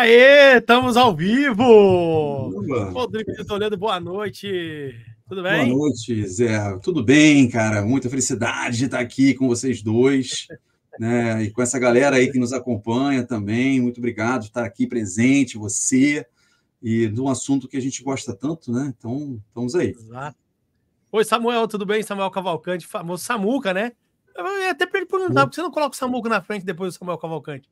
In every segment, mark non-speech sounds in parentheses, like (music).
Aê, estamos ao vivo! Boa. Rodrigo de Toledo, boa noite! Tudo bem? Boa noite, Zé. Tudo bem, cara? Muita felicidade de estar aqui com vocês dois, (laughs) né? E com essa galera aí que nos acompanha também. Muito obrigado por estar aqui presente, você, e de um assunto que a gente gosta tanto, né? Então, estamos aí. Oi, Samuel, tudo bem? Samuel Cavalcante, famoso Samuca, né? Eu até para por perguntar, por que você não coloca o Samuca na frente depois do Samuel Cavalcante?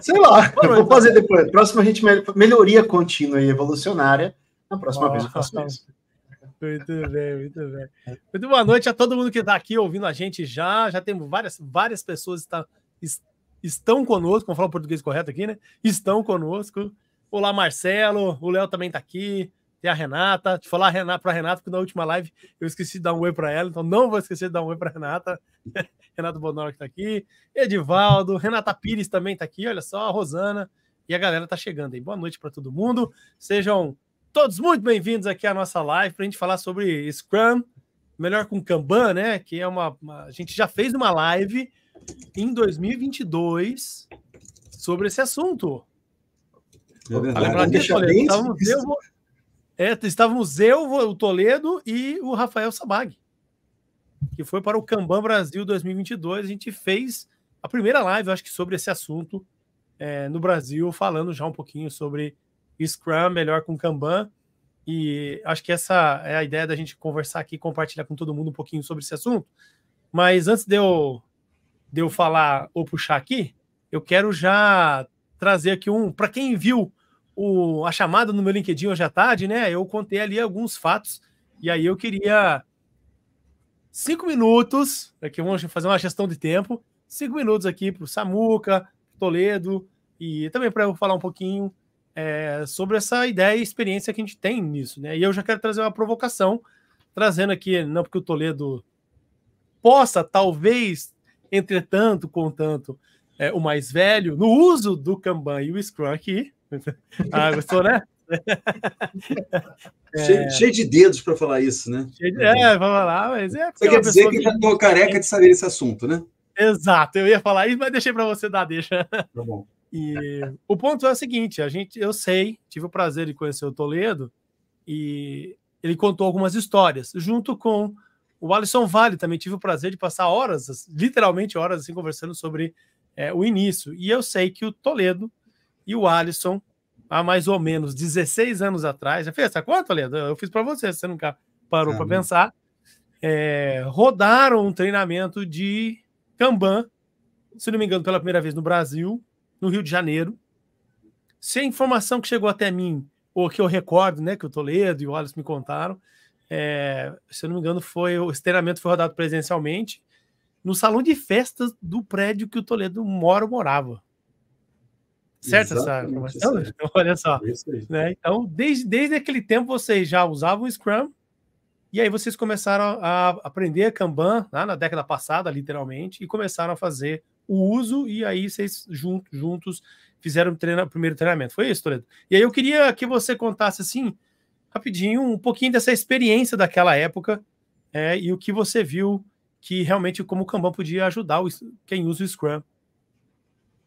Sei lá, eu vou tá fazer depois. Próxima a gente melhoria contínua e evolucionária. Na próxima vez eu ah, faço isso. Muito bem, muito bem. Muito boa noite a todo mundo que está aqui ouvindo a gente já. Já temos várias, várias pessoas que tá, estão conosco, vamos falar o português correto aqui, né? Estão conosco. Olá, Marcelo. O Léo também está aqui. Tem a Renata. eu falar para a Renata, porque na última live eu esqueci de dar um oi para ela, então não vou esquecer de dar um oi para Renata. Renato Bonoro que está aqui, Edivaldo, Renata Pires também está aqui, olha só, a Rosana e a galera está chegando aí. Boa noite para todo mundo. Sejam todos muito bem-vindos aqui à nossa live para a gente falar sobre Scrum, melhor com Kanban, né? Que é uma, uma, A gente já fez uma live em 2022 sobre esse assunto. É verdade. Deixa eu, é, estávamos eu, o Toledo e o Rafael Sabag que foi para o Kanban Brasil 2022. A gente fez a primeira live, acho que sobre esse assunto é, no Brasil, falando já um pouquinho sobre Scrum, melhor com Kanban. E acho que essa é a ideia da gente conversar aqui, compartilhar com todo mundo um pouquinho sobre esse assunto. Mas antes de eu, de eu falar ou puxar aqui, eu quero já trazer aqui um. Para quem viu o, a chamada no meu LinkedIn hoje à tarde, né? Eu contei ali alguns fatos. E aí eu queria cinco minutos, aqui vamos fazer uma gestão de tempo, cinco minutos aqui para o Samuca, Toledo, e também para eu falar um pouquinho é, sobre essa ideia e experiência que a gente tem nisso, né? E eu já quero trazer uma provocação, trazendo aqui, não porque o Toledo possa, talvez, entretanto, contanto, é, o mais velho, no uso do Kanban e o Scrum aqui. (laughs) Ah, gostou, né? (laughs) Cheio, é... cheio, de dedos para falar isso, né? De... É, vamos lá, mas é. Você quer dizer que, já estou careca de saber esse assunto, né? Exato, eu ia falar isso, mas deixei para você dar, deixa. Tá bom. E o ponto é o seguinte: a gente, eu sei, tive o prazer de conhecer o Toledo e ele contou algumas histórias, junto com o Alisson Vale. Também tive o prazer de passar horas, literalmente horas, assim, conversando sobre é, o início. E eu sei que o Toledo e o Alisson há mais ou menos 16 anos atrás. Já fez essa conta, Leandro? Eu fiz para você, você nunca parou ah, para pensar. É, rodaram um treinamento de Kanban, se não me engano, pela primeira vez no Brasil, no Rio de Janeiro. Se a informação que chegou até mim, ou que eu recordo, né, que o Toledo e o Wallace me contaram, é, se não me engano, foi o treinamento foi rodado presencialmente no salão de festas do prédio que o Toledo mora morava. Certo essa informação? Então, (laughs) olha só. É né? Então, desde, desde aquele tempo vocês já usavam o Scrum, e aí vocês começaram a aprender Kanban né, na década passada, literalmente, e começaram a fazer o uso, e aí vocês juntos, juntos fizeram o, treino, o primeiro treinamento. Foi isso, Toledo? E aí eu queria que você contasse assim, rapidinho, um pouquinho dessa experiência daquela época é, e o que você viu que realmente como o Kanban podia ajudar quem usa o Scrum.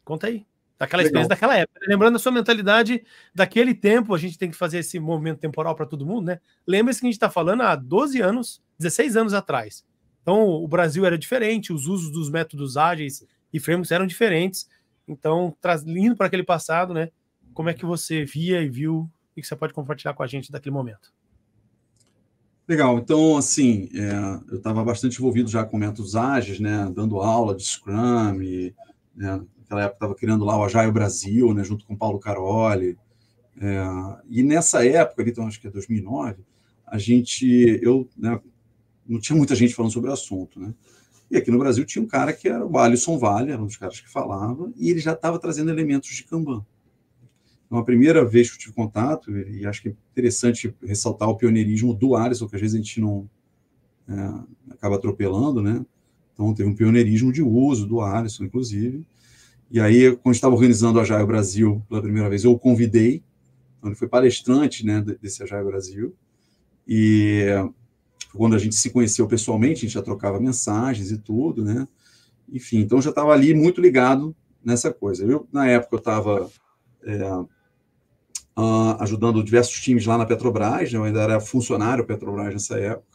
Conta aí daquela Legal. experiência daquela época. Né? Lembrando a sua mentalidade daquele tempo, a gente tem que fazer esse movimento temporal para todo mundo, né? Lembre-se que a gente está falando há 12 anos, 16 anos atrás. Então, o Brasil era diferente, os usos dos métodos ágeis e frameworks eram diferentes. Então, indo para aquele passado, né? Como é que você via e viu e que você pode compartilhar com a gente daquele momento? Legal, então, assim, é, eu estava bastante envolvido já com métodos ágeis, né? Dando aula de Scrum, e, né, naquela época estava criando lá o Ajaio Brasil, né, junto com Paulo Caroli. É, e nessa época, ali, então, acho que é 2009, a gente, eu, né, não tinha muita gente falando sobre o assunto, né? E aqui no Brasil tinha um cara que era o Alisson Vale, era um dos caras que falava, e ele já estava trazendo elementos de Kanban. Então, a primeira vez que eu tive contato, e acho que é interessante ressaltar o pioneirismo do Alisson, que às vezes a gente não é, acaba atropelando, né? Então, teve um pioneirismo de uso do Alisson, inclusive. E aí, quando estava organizando o Agile Brasil pela primeira vez, eu o convidei, então ele foi palestrante né, desse Agile Brasil, e quando a gente se conheceu pessoalmente, a gente já trocava mensagens e tudo, né? Enfim, então já estava ali muito ligado nessa coisa. Eu, na época, eu estava é, ah, ajudando diversos times lá na Petrobras, né? eu ainda era funcionário Petrobras nessa época,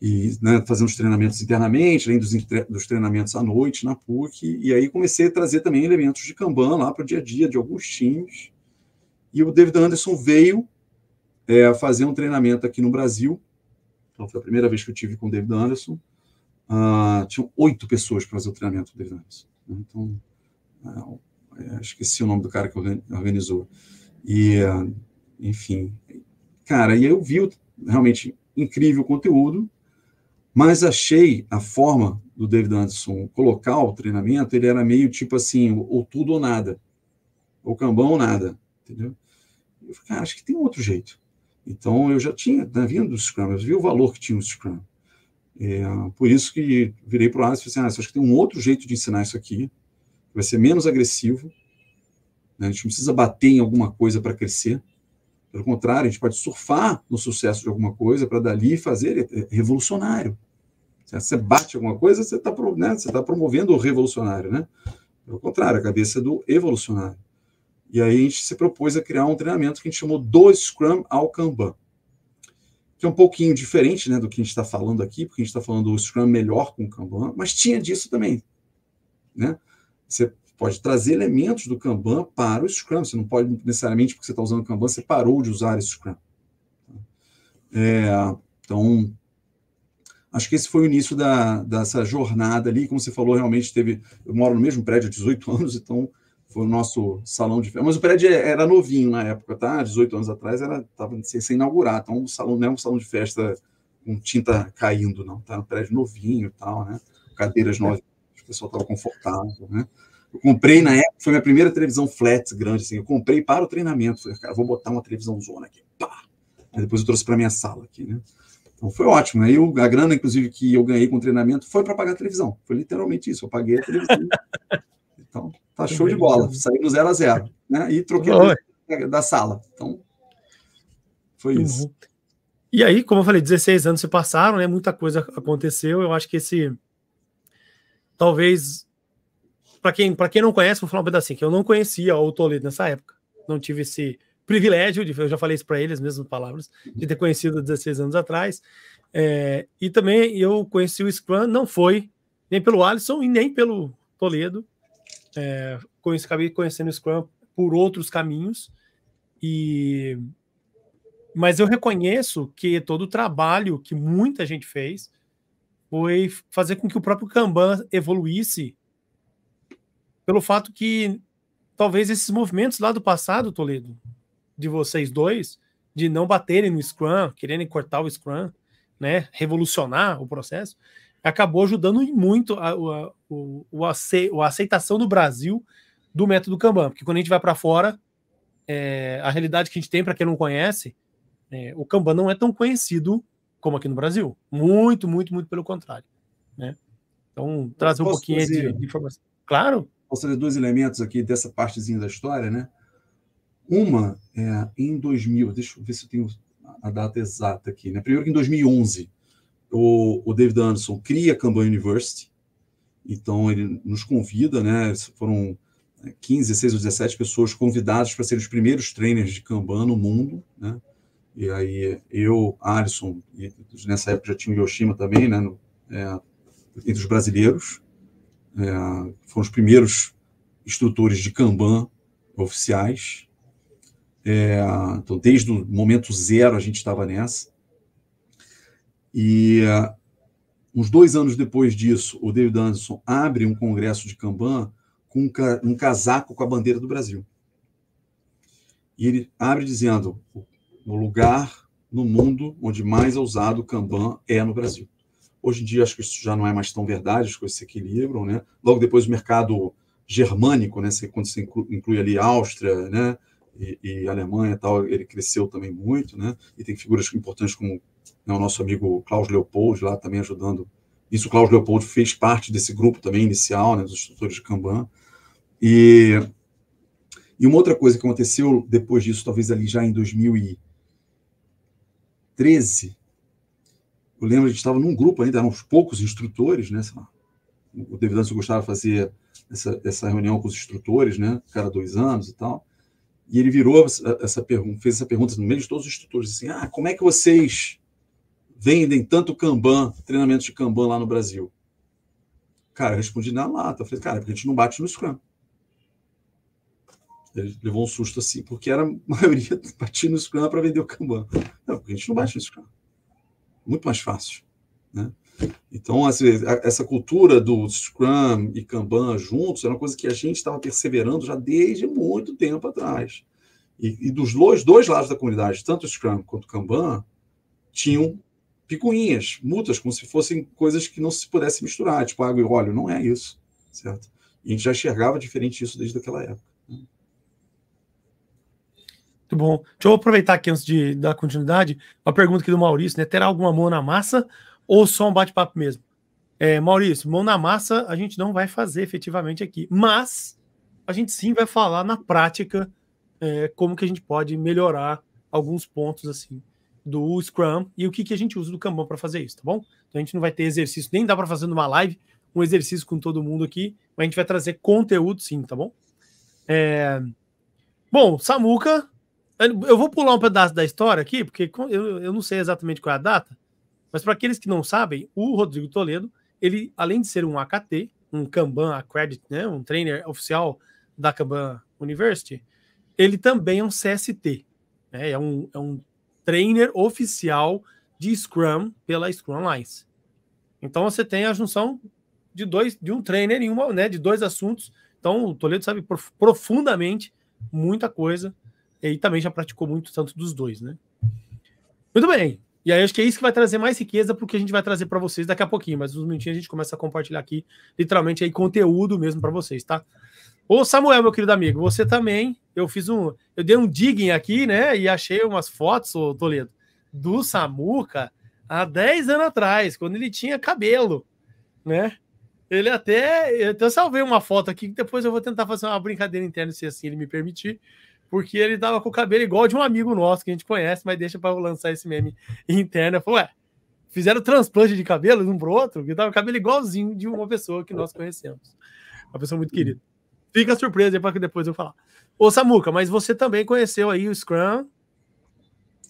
e né, fazendo os treinamentos internamente, além dos, dos, treinamentos à noite na PUC, e aí comecei a trazer também elementos de Kanban lá para o dia a dia de alguns times, e o David Anderson veio é, fazer um treinamento aqui no Brasil, então foi a primeira vez que eu tive com o David Anderson, uh, tinham oito pessoas para fazer o treinamento do David Anderson, né? então é, é, uh, esqueci é o nome do cara que organizou, e uh, enfim, cara, e aí eu vi realmente incrível conteúdo, mas achei a forma do David Anderson colocar o treinamento, ele era meio tipo assim, ou tudo ou nada, ou cambão ou nada, entendeu? Eu falei, cara, acho que tem outro jeito. Então, eu já tinha, né, vindo do Scrum, eu vi o valor que tinha o Scrum. É, por isso que virei para o Alex e falei assim, ah, acho que tem um outro jeito de ensinar isso aqui, vai ser menos agressivo, né, a gente não precisa bater em alguma coisa para crescer, pelo contrário, a gente pode surfar no sucesso de alguma coisa para dali fazer é, é revolucionário. Você bate alguma coisa, você está né, tá promovendo o revolucionário, né? Pelo contrário, a cabeça é do evolucionário. E aí a gente se propôs a criar um treinamento que a gente chamou do Scrum ao Kanban, que é um pouquinho diferente né, do que a gente está falando aqui, porque a gente está falando do Scrum melhor com o Kanban, mas tinha disso também. Né? Você pode trazer elementos do Kanban para o Scrum. Você não pode necessariamente, porque você está usando o Kanban, você parou de usar o Scrum. É, então, acho que esse foi o início da, dessa jornada ali. Como você falou, realmente teve. Eu moro no mesmo prédio há 18 (laughs) anos, então foi o nosso salão de festa. Mas o prédio é, era novinho na época, tá? 18 anos atrás estava sem, sem inaugurar, então o salão não é um salão de festa com tinta caindo, não. Tá no prédio novinho e tal, né? Cadeiras novas, o pessoal estava confortável, né? Eu comprei na época, foi minha primeira televisão flat grande, assim. Eu comprei para o treinamento. Falei, cara, vou botar uma televisão zona aqui. Pá! Aí depois eu trouxe para minha sala aqui, né? Então foi ótimo. Aí eu, a grana, inclusive, que eu ganhei com o treinamento foi para pagar a televisão. Foi literalmente isso. Eu paguei a televisão. (laughs) então, tá show de bola. Saí do zero a zero, né? E troquei é. da, da sala. Então, foi isso. Uhum. E aí, como eu falei, 16 anos se passaram, né? Muita coisa aconteceu. Eu acho que esse talvez para quem, quem não conhece, vou falar um pedacinho, que eu não conhecia o Toledo nessa época. Não tive esse privilégio, de, eu já falei isso para eles mesmas palavras, de ter conhecido 16 anos atrás. É, e também eu conheci o Scrum, não foi nem pelo Alisson e nem pelo Toledo. É, conheci, acabei conhecendo o Scrum por outros caminhos. E mas eu reconheço que todo o trabalho que muita gente fez foi fazer com que o próprio Kanban evoluísse pelo fato que talvez esses movimentos lá do passado, Toledo, de vocês dois, de não baterem no Scrum, quererem cortar o Scrum, né, revolucionar o processo, acabou ajudando muito a, a, o, a, a aceitação no Brasil do método Kanban, porque quando a gente vai para fora, é, a realidade que a gente tem, para quem não conhece, é, o Kanban não é tão conhecido como aqui no Brasil. Muito, muito, muito pelo contrário. Né? Então, trazer um pouquinho de informação. Claro trazer dois elementos aqui dessa partezinha da história, né? Uma é em 2000, deixa eu ver se eu tenho a data exata aqui, né? Primeiro que em 2011, o, o David Anderson cria a Kanban University, então ele nos convida, né? Foram 15, é, 16 ou 17 pessoas convidadas para serem os primeiros trainers de Kanban no mundo, né? E aí eu, Alisson, e nessa época já tinha o Yoshima também, né? No, é, entre os brasileiros é, foram os primeiros instrutores de Kanban oficiais. É, então, desde o momento zero a gente estava nessa. E é, uns dois anos depois disso, o David Anderson abre um congresso de Kanban com um, ca um casaco com a bandeira do Brasil. E ele abre dizendo: o lugar no mundo onde mais é usado Kanban é no Brasil. Hoje em dia, acho que isso já não é mais tão verdade, as coisas se equilibram. Né? Logo depois, o mercado germânico, né? quando você inclui, ali Áustria né? e, e Alemanha tal, ele cresceu também muito. Né? E tem figuras importantes como né, o nosso amigo Klaus Leopold, lá também ajudando. Isso, o Klaus Leopold fez parte desse grupo também inicial, né? dos instrutores de Kanban. E, e uma outra coisa que aconteceu depois disso, talvez ali já em 2013, eu lembro, a gente estava num grupo ainda, eram uns poucos instrutores, né? O Devidanço Gustavo fazia essa, essa reunião com os instrutores, né? Cada dois anos e tal. E ele virou essa, essa pergunta, fez essa pergunta no meio de todos os instrutores, assim, ah, como é que vocês vendem tanto Kanban, treinamento de Kanban lá no Brasil? Cara, eu respondi na lata. Falei, cara, é porque a gente não bate no Scrum. Ele levou um susto assim, porque era a maioria (laughs) batia no Scrum para vender o Kanban. Não, porque a gente não bate no Scrum muito mais fácil. Né? Então, essa cultura do Scrum e Kanban juntos era uma coisa que a gente estava perseverando já desde muito tempo atrás. E, e dos dois, dois lados da comunidade, tanto o Scrum quanto o Kanban, tinham picuinhas, multas, como se fossem coisas que não se pudesse misturar, tipo água e óleo. Não é isso, certo? E a gente já enxergava diferente isso desde aquela época. Né? Muito bom. Deixa eu aproveitar aqui antes de dar continuidade. Uma pergunta aqui do Maurício, né? Terá alguma mão na massa ou só um bate-papo mesmo? É, Maurício, mão na massa a gente não vai fazer efetivamente aqui, mas a gente sim vai falar na prática é, como que a gente pode melhorar alguns pontos assim do Scrum e o que, que a gente usa do Kanban para fazer isso, tá bom? Então a gente não vai ter exercício, nem dá para fazer numa live um exercício com todo mundo aqui, mas a gente vai trazer conteúdo sim, tá bom? É... Bom, Samuca eu vou pular um pedaço da história aqui, porque eu, não sei exatamente qual é a data, mas para aqueles que não sabem, o Rodrigo Toledo, ele, além de ser um AKT, um Kanban Accredit, né, um trainer oficial da Kanban University, ele também é um CST, né, é, um, é um trainer oficial de Scrum pela Scrum Lines. Então você tem a junção de dois, de um trainer em uma, né, de dois assuntos. Então o Toledo sabe profundamente muita coisa ele também já praticou muito tanto dos dois, né? Muito bem. E aí acho que é isso que vai trazer mais riqueza porque a gente vai trazer para vocês daqui a pouquinho, mas uns minutinhos a gente começa a compartilhar aqui, literalmente aí conteúdo mesmo para vocês, tá? Ô Samuel, meu querido amigo, você também, eu fiz um, eu dei um digging aqui, né, e achei umas fotos, ô Toledo, do Samuca há 10 anos atrás, quando ele tinha cabelo, né? Ele até, eu até então salvei uma foto aqui, que depois eu vou tentar fazer uma brincadeira interna se assim ele me permitir porque ele tava com o cabelo igual de um amigo nosso que a gente conhece, mas deixa para lançar esse meme interno. Eu falei, ué, fizeram transplante de cabelo de um pro outro, que tava com cabelo igualzinho de uma pessoa que nós conhecemos. Uma pessoa muito querida. Fica surpresa aí para que depois eu falar. Ô Samuca, mas você também conheceu aí o Scrum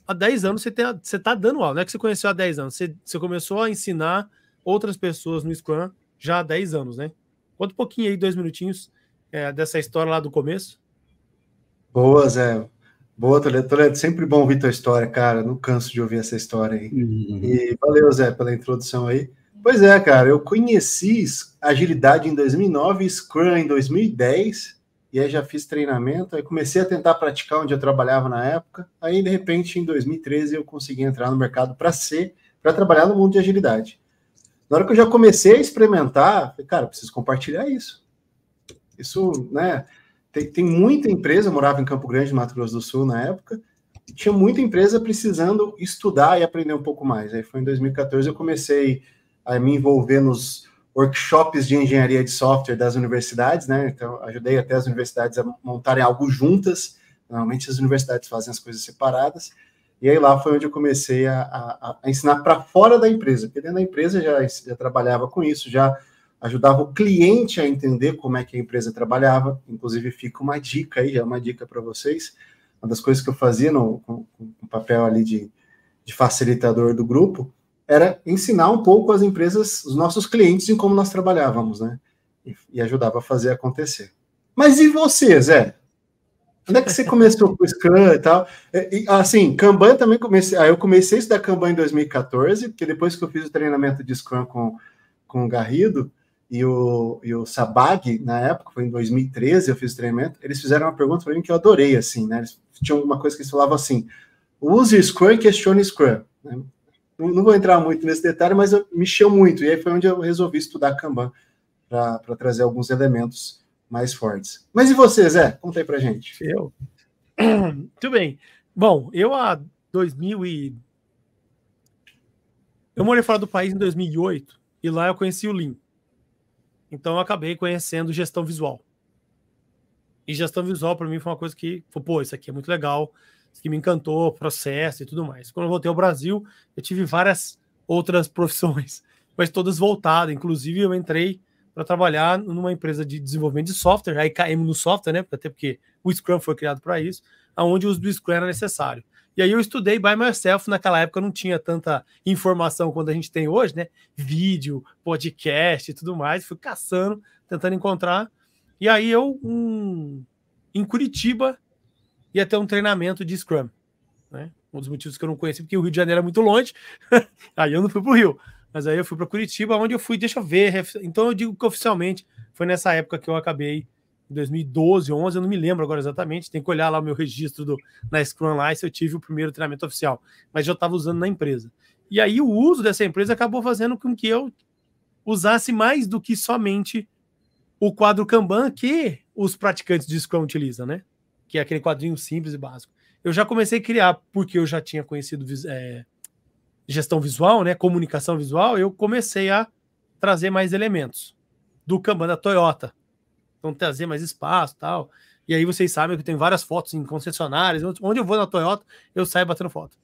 há 10 anos, você, tem, você tá dando aula, não é que você conheceu há 10 anos, você, você começou a ensinar outras pessoas no Scrum já há 10 anos, né? Conta um pouquinho aí, dois minutinhos, é, dessa história lá do começo. É. Boa, Zé. Boa, Toledo. Toledo, é sempre bom ouvir tua história, cara. Não canso de ouvir essa história aí. Uhum. E valeu, Zé, pela introdução aí. Pois é, cara, eu conheci agilidade em 2009, Scrum em 2010, e aí já fiz treinamento, aí comecei a tentar praticar onde eu trabalhava na época. Aí, de repente, em 2013, eu consegui entrar no mercado para ser, para trabalhar no mundo de agilidade. Na hora que eu já comecei a experimentar, falei, cara, preciso compartilhar isso. Isso, né? Tem, tem muita empresa, eu morava em Campo Grande, Mato Grosso do Sul na época, e tinha muita empresa precisando estudar e aprender um pouco mais. Aí foi em 2014 eu comecei a me envolver nos workshops de engenharia de software das universidades, né? Então ajudei até as universidades a montarem algo juntas. Normalmente as universidades fazem as coisas separadas. E aí lá foi onde eu comecei a, a, a ensinar para fora da empresa, porque dentro da empresa já, já trabalhava com isso, já ajudava o cliente a entender como é que a empresa trabalhava. Inclusive, fica uma dica aí, é uma dica para vocês. Uma das coisas que eu fazia no, com, com papel ali de, de facilitador do grupo era ensinar um pouco as empresas, os nossos clientes, em como nós trabalhávamos, né? E, e ajudava a fazer acontecer. Mas e você, Zé? Onde é que você (laughs) começou com o Scrum e tal? É, e, assim, Kanban também comecei. Aí eu comecei a estudar Kanban em 2014, porque depois que eu fiz o treinamento de Scrum com, com o Garrido, e o, e o Sabag, na época, foi em 2013, eu fiz o treinamento, eles fizeram uma pergunta para mim que eu adorei, assim, né? Eles tinham uma coisa que eles falavam assim, use Scrum e questione Scrum. Né? Não, não, vou entrar muito nesse detalhe, mas mexeu muito, e aí foi onde eu resolvi estudar Kanban, para trazer alguns elementos mais fortes. Mas e você, Zé? Conta aí pra gente. Eu? Muito (clears throat) bem. Bom, eu há 2000 e... Eu morei fora do país em 2008, e lá eu conheci o Lean. Então eu acabei conhecendo gestão visual. E gestão visual para mim foi uma coisa que, pô, isso aqui é muito legal, isso aqui me encantou, processo e tudo mais. Quando eu voltei ao Brasil, eu tive várias outras (laughs) profissões, mas todas voltadas. Inclusive, eu entrei para trabalhar numa empresa de desenvolvimento de software, aí caímos no software, né? Até porque o Scrum foi criado para isso, aonde o uso do Scrum era necessário. E aí eu estudei by myself. Naquela época não tinha tanta informação quanto a gente tem hoje, né? Vídeo, podcast e tudo mais. Fui caçando, tentando encontrar. E aí eu, um, em Curitiba, ia ter um treinamento de Scrum. Né? Um dos motivos que eu não conheci, porque o Rio de Janeiro é muito longe. (laughs) aí eu não fui para o Rio. Mas aí eu fui para Curitiba, onde eu fui, deixa eu ver. Então eu digo que oficialmente foi nessa época que eu acabei 2012, 11, eu não me lembro agora exatamente, tem que olhar lá o meu registro do, na Scrum Live se eu tive o primeiro treinamento oficial, mas já estava usando na empresa. E aí o uso dessa empresa acabou fazendo com que eu usasse mais do que somente o quadro Kanban que os praticantes de Scrum utilizam, né? Que é aquele quadrinho simples e básico. Eu já comecei a criar, porque eu já tinha conhecido é, gestão visual, né? Comunicação visual, eu comecei a trazer mais elementos do Kanban da Toyota, vão trazer mais espaço tal. E aí vocês sabem que eu tenho várias fotos em concessionárias. Onde eu vou na Toyota, eu saio batendo foto.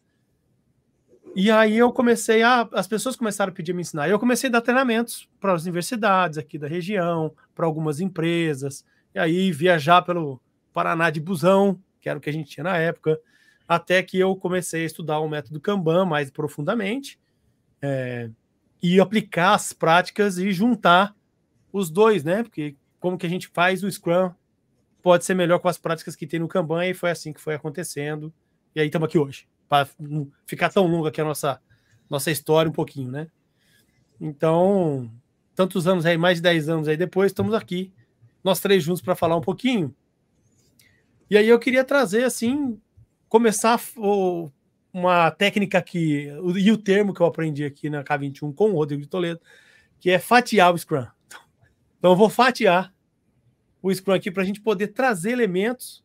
E aí eu comecei a. As pessoas começaram a pedir me ensinar. E eu comecei a dar treinamentos para as universidades aqui da região, para algumas empresas. E aí viajar pelo Paraná de busão, que era o que a gente tinha na época. Até que eu comecei a estudar o método Kanban mais profundamente. É, e aplicar as práticas e juntar os dois, né? Porque como que a gente faz o Scrum pode ser melhor com as práticas que tem no Kanban, e foi assim que foi acontecendo. E aí estamos aqui hoje, para não ficar tão longa aqui a nossa, nossa história um pouquinho, né? Então, tantos anos aí, mais de 10 anos aí depois, estamos aqui, nós três juntos para falar um pouquinho. E aí eu queria trazer, assim, começar uma técnica que, e o termo que eu aprendi aqui na K21 com o Rodrigo de Toledo, que é fatiar o Scrum. Então eu vou fatiar o Scrum aqui para a gente poder trazer elementos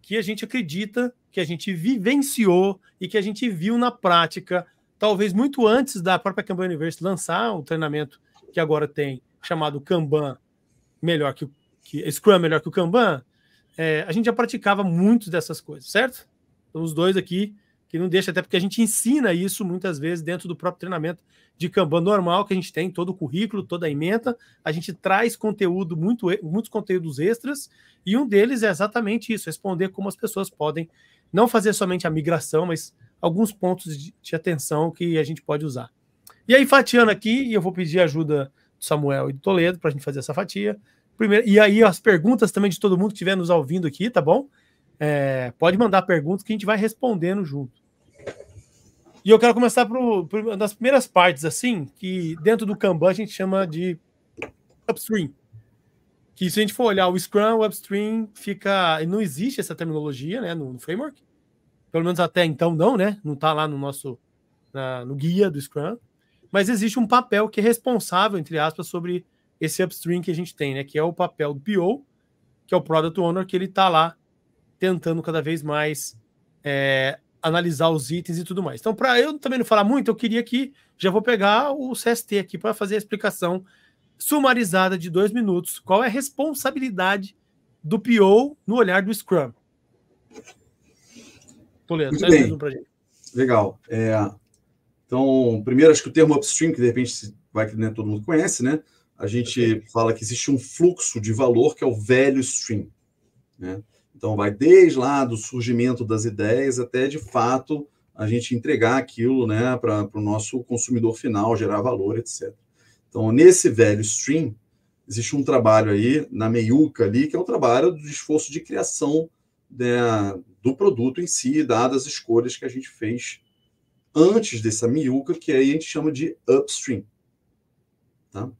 que a gente acredita, que a gente vivenciou e que a gente viu na prática, talvez muito antes da própria Kanban University lançar o um treinamento que agora tem, chamado Kanban melhor que, que Scrum melhor que o Kanban, é, a gente já praticava muito dessas coisas, certo? Então, os dois aqui que não deixa, até porque a gente ensina isso muitas vezes dentro do próprio treinamento de Kanban normal, que a gente tem todo o currículo, toda a emenda, a gente traz conteúdo, muito, muitos conteúdos extras, e um deles é exatamente isso, responder como as pessoas podem não fazer somente a migração, mas alguns pontos de, de atenção que a gente pode usar. E aí, fatiando aqui, e eu vou pedir ajuda do Samuel e do Toledo para a gente fazer essa fatia. Primeiro, e aí as perguntas também de todo mundo que estiver nos ouvindo aqui, tá bom? É, pode mandar perguntas que a gente vai respondendo junto. E eu quero começar por, uma das primeiras partes, assim, que dentro do Kanban a gente chama de upstream. Que se a gente for olhar o Scrum, o upstream fica. Não existe essa terminologia né, no, no framework. Pelo menos até então não, né? Não está lá no nosso. Na, no guia do Scrum. Mas existe um papel que é responsável, entre aspas, sobre esse upstream que a gente tem, né? Que é o papel do PO, que é o Product Owner, que ele está lá tentando cada vez mais é, analisar os itens e tudo mais. Então, para eu também não falar muito, eu queria que já vou pegar o CST aqui para fazer a explicação sumarizada de dois minutos. Qual é a responsabilidade do PO no olhar do Scrum? Toledo, traz mais né? um para gente. Legal. É, então, primeiro, acho que o termo upstream, que de repente vai que nem todo mundo conhece, né? A gente fala que existe um fluxo de valor que é o velho stream. Né? Então, vai desde lá do surgimento das ideias até, de fato, a gente entregar aquilo né, para o nosso consumidor final, gerar valor, etc. Então, nesse velho stream, existe um trabalho aí, na meiuca ali, que é o um trabalho do esforço de criação né, do produto em si, dadas as escolhas que a gente fez antes dessa miúca, que aí a gente chama de upstream. Tá?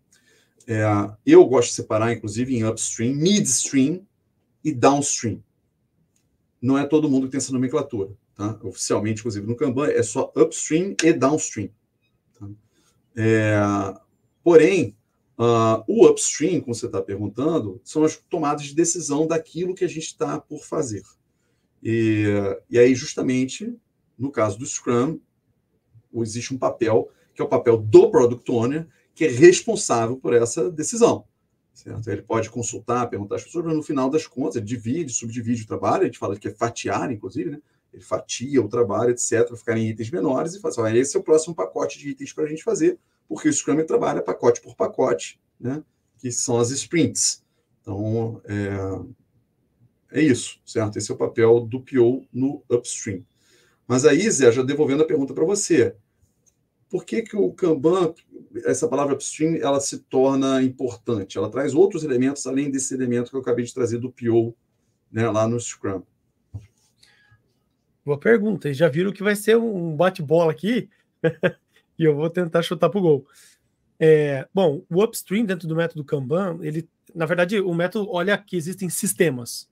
É, eu gosto de separar, inclusive, em upstream, midstream, e downstream. Não é todo mundo que tem essa nomenclatura. Tá? Oficialmente, inclusive, no Kanban, é só upstream e downstream. Tá? É, porém, uh, o upstream, como você está perguntando, são as tomadas de decisão daquilo que a gente está por fazer. E, e aí, justamente, no caso do Scrum, existe um papel, que é o papel do Product Owner, que é responsável por essa decisão. Certo? Ele pode consultar, perguntar às pessoas, mas no final das contas, ele divide, subdivide o trabalho, a gente fala que é fatiar, inclusive, né? ele fatia o trabalho, etc., para ficar em itens menores e fala assim, esse é o próximo pacote de itens para a gente fazer, porque o Scrum trabalha pacote por pacote, né? que são as sprints. Então, é, é isso, certo? Esse é o papel do PO no upstream. Mas aí, Zé, já devolvendo a pergunta para você, por que, que o Kanban, essa palavra upstream, ela se torna importante? Ela traz outros elementos além desse elemento que eu acabei de trazer do PO, né, lá no Scrum. Boa pergunta. Já viram que vai ser um bate-bola aqui? (laughs) e eu vou tentar chutar para o gol. É, bom, o upstream dentro do método Kanban, ele, na verdade, o método olha que existem sistemas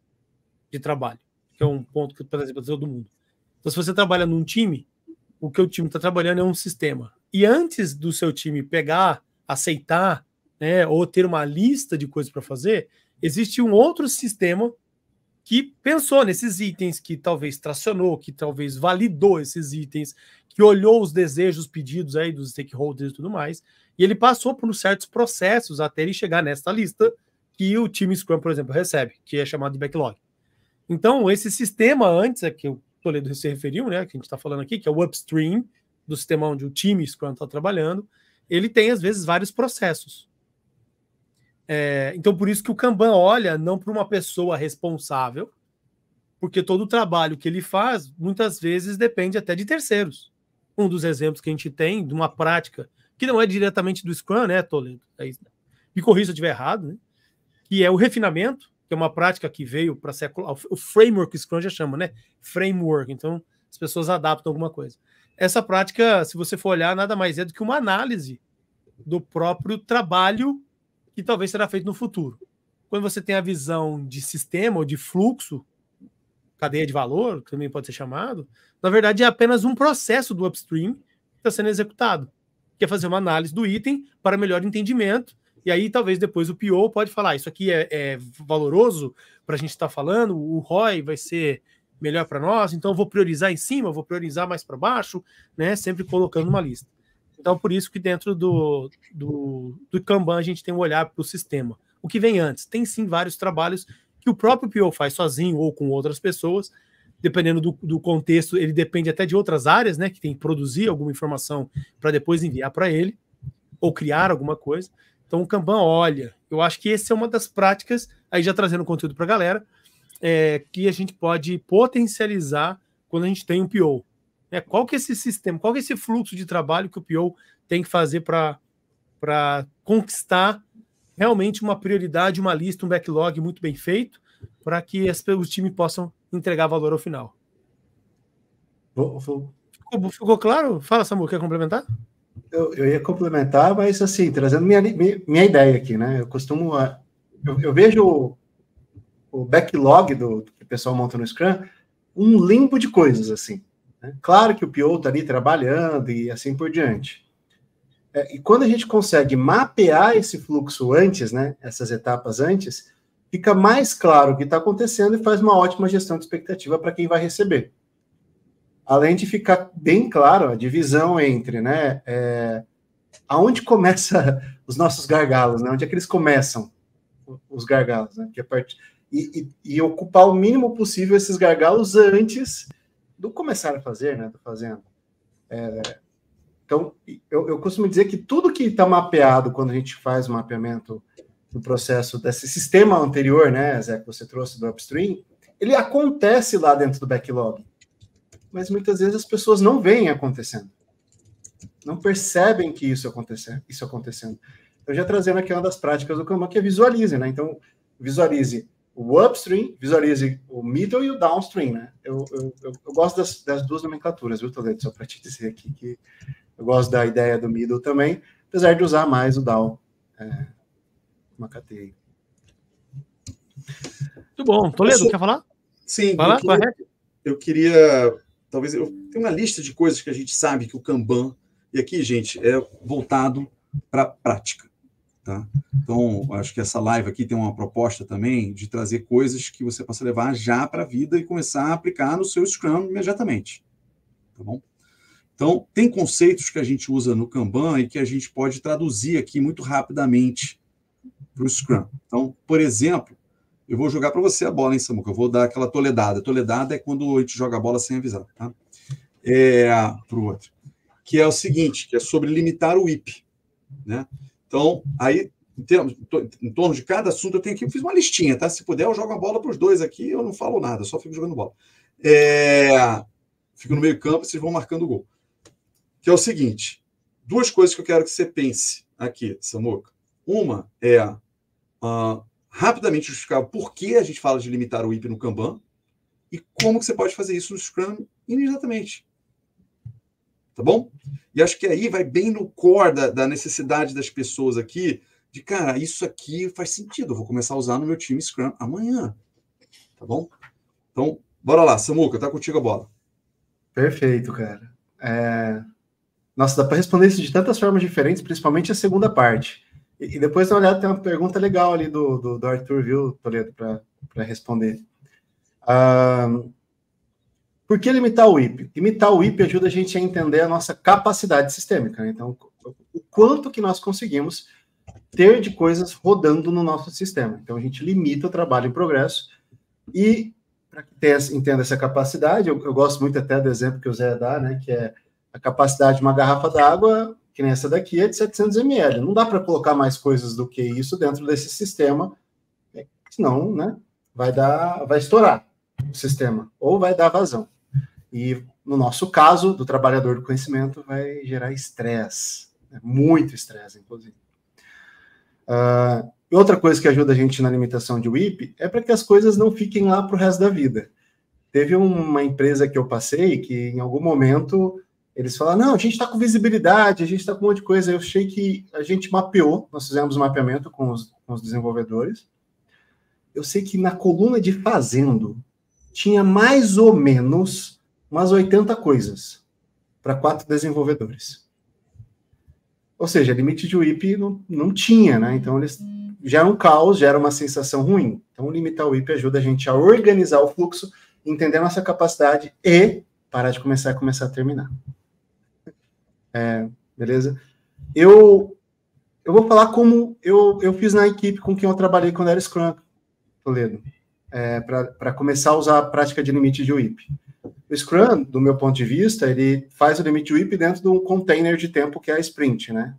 de trabalho, que é um ponto que, por exemplo, todo mundo. Então, se você trabalha num time, o que o time está trabalhando é um sistema. E antes do seu time pegar, aceitar, né, ou ter uma lista de coisas para fazer, existe um outro sistema que pensou nesses itens, que talvez tracionou, que talvez validou esses itens, que olhou os desejos pedidos aí dos stakeholders e tudo mais, e ele passou por certos processos até ele chegar nesta lista que o time Scrum, por exemplo, recebe, que é chamado de backlog. Então, esse sistema antes, é que eu Toledo se referiu, né, que a gente está falando aqui, que é o upstream do sistema onde o time Scrum está trabalhando, ele tem, às vezes, vários processos. É, então, por isso que o Kanban olha não para uma pessoa responsável, porque todo o trabalho que ele faz, muitas vezes, depende até de terceiros. Um dos exemplos que a gente tem de uma prática, que não é diretamente do Scrum, né, Toledo? É isso, né? Me corrija se eu estiver errado, né? que é o refinamento, que é uma prática que veio para século. O framework Scrum já chama, né? Framework. Então, as pessoas adaptam alguma coisa. Essa prática, se você for olhar, nada mais é do que uma análise do próprio trabalho que talvez será feito no futuro. Quando você tem a visão de sistema ou de fluxo, cadeia de valor, que também pode ser chamado, na verdade é apenas um processo do upstream que está sendo executado, que é fazer uma análise do item para melhor entendimento e aí talvez depois o Pio pode falar, isso aqui é, é valoroso para a gente estar tá falando, o ROI vai ser melhor para nós, então vou priorizar em cima, vou priorizar mais para baixo, né? Sempre colocando uma lista. Então, por isso que dentro do, do, do Kanban a gente tem um olhar para o sistema. O que vem antes? Tem sim vários trabalhos que o próprio PO faz sozinho ou com outras pessoas, dependendo do, do contexto, ele depende até de outras áreas, né? Que tem que produzir alguma informação para depois enviar para ele, ou criar alguma coisa. Então o Kanban olha. Eu acho que essa é uma das práticas, aí já trazendo conteúdo para a galera, é, que a gente pode potencializar quando a gente tem um PO. É, qual que é esse sistema, qual que é esse fluxo de trabalho que o PO tem que fazer para conquistar realmente uma prioridade, uma lista, um backlog muito bem feito, para que as, os times possam entregar valor ao final. Ficou, ficou claro? Fala, Samu, quer complementar? eu, eu, ia complementar, mas assim, trazendo minha, minha, minha ideia aqui, né? Eu costumo. Ah, eu, eu vejo o, o backlog do, do, que o pessoal monta no Scrum um limbo de coisas, assim. Né? Claro que o PO está ali trabalhando e assim por diante. É, e quando a gente consegue mapear esse fluxo antes, né? Essas etapas antes, fica mais claro o que está acontecendo e faz uma ótima gestão de expectativa para quem vai receber além de ficar bem claro a divisão entre, né, é, aonde começa (laughs) os nossos gargalos, né, onde é que eles começam os gargalos, né, que é a parte e, e, e, ocupar o mínimo possível esses gargalos antes do começar a fazer, né, do fazendo. É, então, eu, eu costumo dizer que tudo que está mapeado quando a gente faz o mapeamento do processo desse sistema anterior, né, Zé, que você trouxe do upstream, ele acontece lá dentro do backlog mas muitas vezes as pessoas não veem acontecendo. Não percebem que isso, acontecer, isso acontecendo. Eu já trazendo aqui uma das práticas do Kanban, que é visualize, né? Então, visualize o upstream, visualize o middle e o downstream, né? Eu, eu, eu, eu gosto das, das, duas nomenclaturas, viu, Toledo? Só para te dizer aqui que eu gosto da ideia do middle também, apesar de usar mais o down. É, uma cateia. Muito bom. Toledo, Você... quer falar? Sim. Fala, eu, queria, eu queria Talvez eu tenha uma lista de coisas que a gente sabe que o Kanban, e aqui, gente, é voltado para a prática. Tá? Então, acho que essa live aqui tem uma proposta também de trazer coisas que você possa levar já para a vida e começar a aplicar no seu Scrum imediatamente. Tá bom? Então, tem conceitos que a gente usa no Kanban e que a gente pode traduzir aqui muito rapidamente para o Scrum. Então, por exemplo, eu vou jogar para você a bola, hein, Samuca? Eu vou dar aquela toledada. Toledada é quando a gente joga a bola sem avisar, tá? É, para o outro. Que é o seguinte, que é sobre limitar o IP, né? Então, aí, em, termos, em torno de cada assunto, eu tenho aqui, eu fiz uma listinha, tá? Se puder, eu jogo a bola para os dois aqui, eu não falo nada, só fico jogando bola. É, fico no meio campo, vocês vão marcando o gol. Que é o seguinte, duas coisas que eu quero que você pense aqui, Samuca. Uma é... Uh, rapidamente justificar por que a gente fala de limitar o IP no Kanban e como que você pode fazer isso no Scrum imediatamente. Tá bom? E acho que aí vai bem no core da, da necessidade das pessoas aqui de, cara, isso aqui faz sentido, eu vou começar a usar no meu time Scrum amanhã. Tá bom? Então, bora lá. Samuca, tá contigo a bola. Perfeito, cara. É... Nossa, dá para responder isso de tantas formas diferentes, principalmente a segunda parte. E, depois dá uma olhada, tem uma pergunta legal ali do, do, do Arthur, viu, Toledo, para responder. Ah, por que limitar o IP? Limitar o IP ajuda a gente a entender a nossa capacidade sistêmica. Né? Então, o quanto que nós conseguimos ter de coisas rodando no nosso sistema. Então, a gente limita o trabalho em progresso e para que tenha, entenda essa capacidade, eu, eu, gosto muito até do exemplo que o Zé dá, né, que é a capacidade de uma garrafa d'água que nessa daqui é de 700 ml. Não dá para colocar mais coisas do que isso dentro desse sistema, é, senão, né, vai dar, vai estourar o sistema ou vai dar vazão. E no nosso caso, do trabalhador do conhecimento, vai gerar estresse, né, muito estresse, inclusive. Uh, outra coisa que ajuda a gente na limitação de WIP é para que as coisas não fiquem lá para o resto da vida. Teve uma empresa que eu passei que, em algum momento, eles falaram, não, a gente está com visibilidade, a gente está com um monte de coisa. Eu achei que a gente mapeou, nós fizemos um mapeamento com os, com os desenvolvedores. Eu sei que na coluna de fazendo tinha mais ou menos umas 80 coisas para quatro desenvolvedores. Ou seja, limite de WIP não, não tinha, né? Então eles geram um caos, geram uma sensação ruim. Então limitar o WIP ajuda a gente a organizar o fluxo, entender nossa capacidade e parar de começar a começar a terminar. É, beleza? Eu, eu vou falar como eu, eu fiz na equipe com quem eu trabalhei quando era Scrum, Toledo, é, para começar a usar a prática de limite de WIP. O Scrum, do meu ponto de vista, ele faz o limite WIP dentro de um container de tempo que é a sprint, né?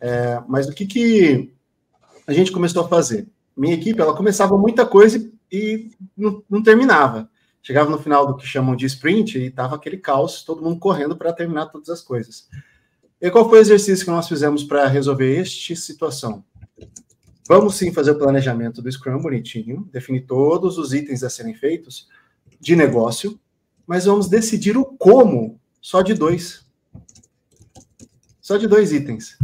É, mas o que, que a gente começou a fazer? Minha equipe, ela começava muita coisa e, e não, não terminava chegava no final do que chamam de sprint e tava aquele caos, todo mundo correndo para terminar todas as coisas. E qual foi o exercício que nós fizemos para resolver esta situação? Vamos sim fazer o planejamento do Scrum bonitinho, definir todos os itens a serem feitos de negócio, mas vamos decidir o como só de dois. Só de dois itens.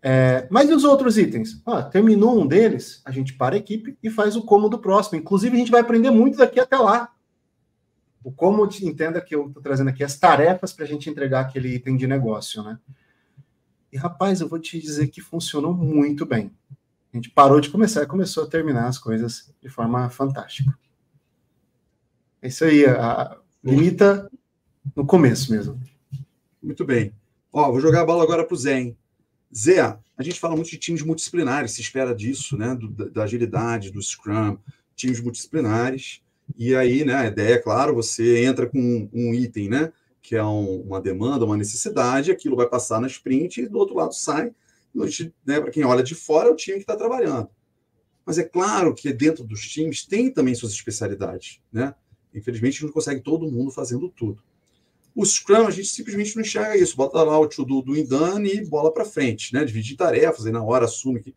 É, mas e os outros itens? Ah, terminou um deles, a gente para a equipe e faz o como do próximo. Inclusive, a gente vai aprender muito daqui até lá o como entenda é que eu estou trazendo aqui as tarefas para a gente entregar aquele item de negócio, né? E rapaz, eu vou te dizer que funcionou muito bem. A gente parou de começar e começou a terminar as coisas de forma fantástica. É isso aí, a, limita no começo mesmo. Muito bem. Ó, vou jogar a bola agora para o Zé, hein? Zé, a gente fala muito de times multidisciplinares, se espera disso, né? Do, da, da agilidade, do Scrum, times multidisciplinares. E aí, né, a ideia é, claro, você entra com um, um item, né, que é um, uma demanda, uma necessidade, aquilo vai passar na sprint e do outro lado sai. Né, para quem olha de fora, é o time que está trabalhando. Mas é claro que dentro dos times tem também suas especialidades, né? Infelizmente, não consegue todo mundo fazendo tudo. O Scrum, a gente simplesmente não enxerga isso. Bota lá o to do, do Indane e bola para frente, né? Divide tarefas, aí na hora assume que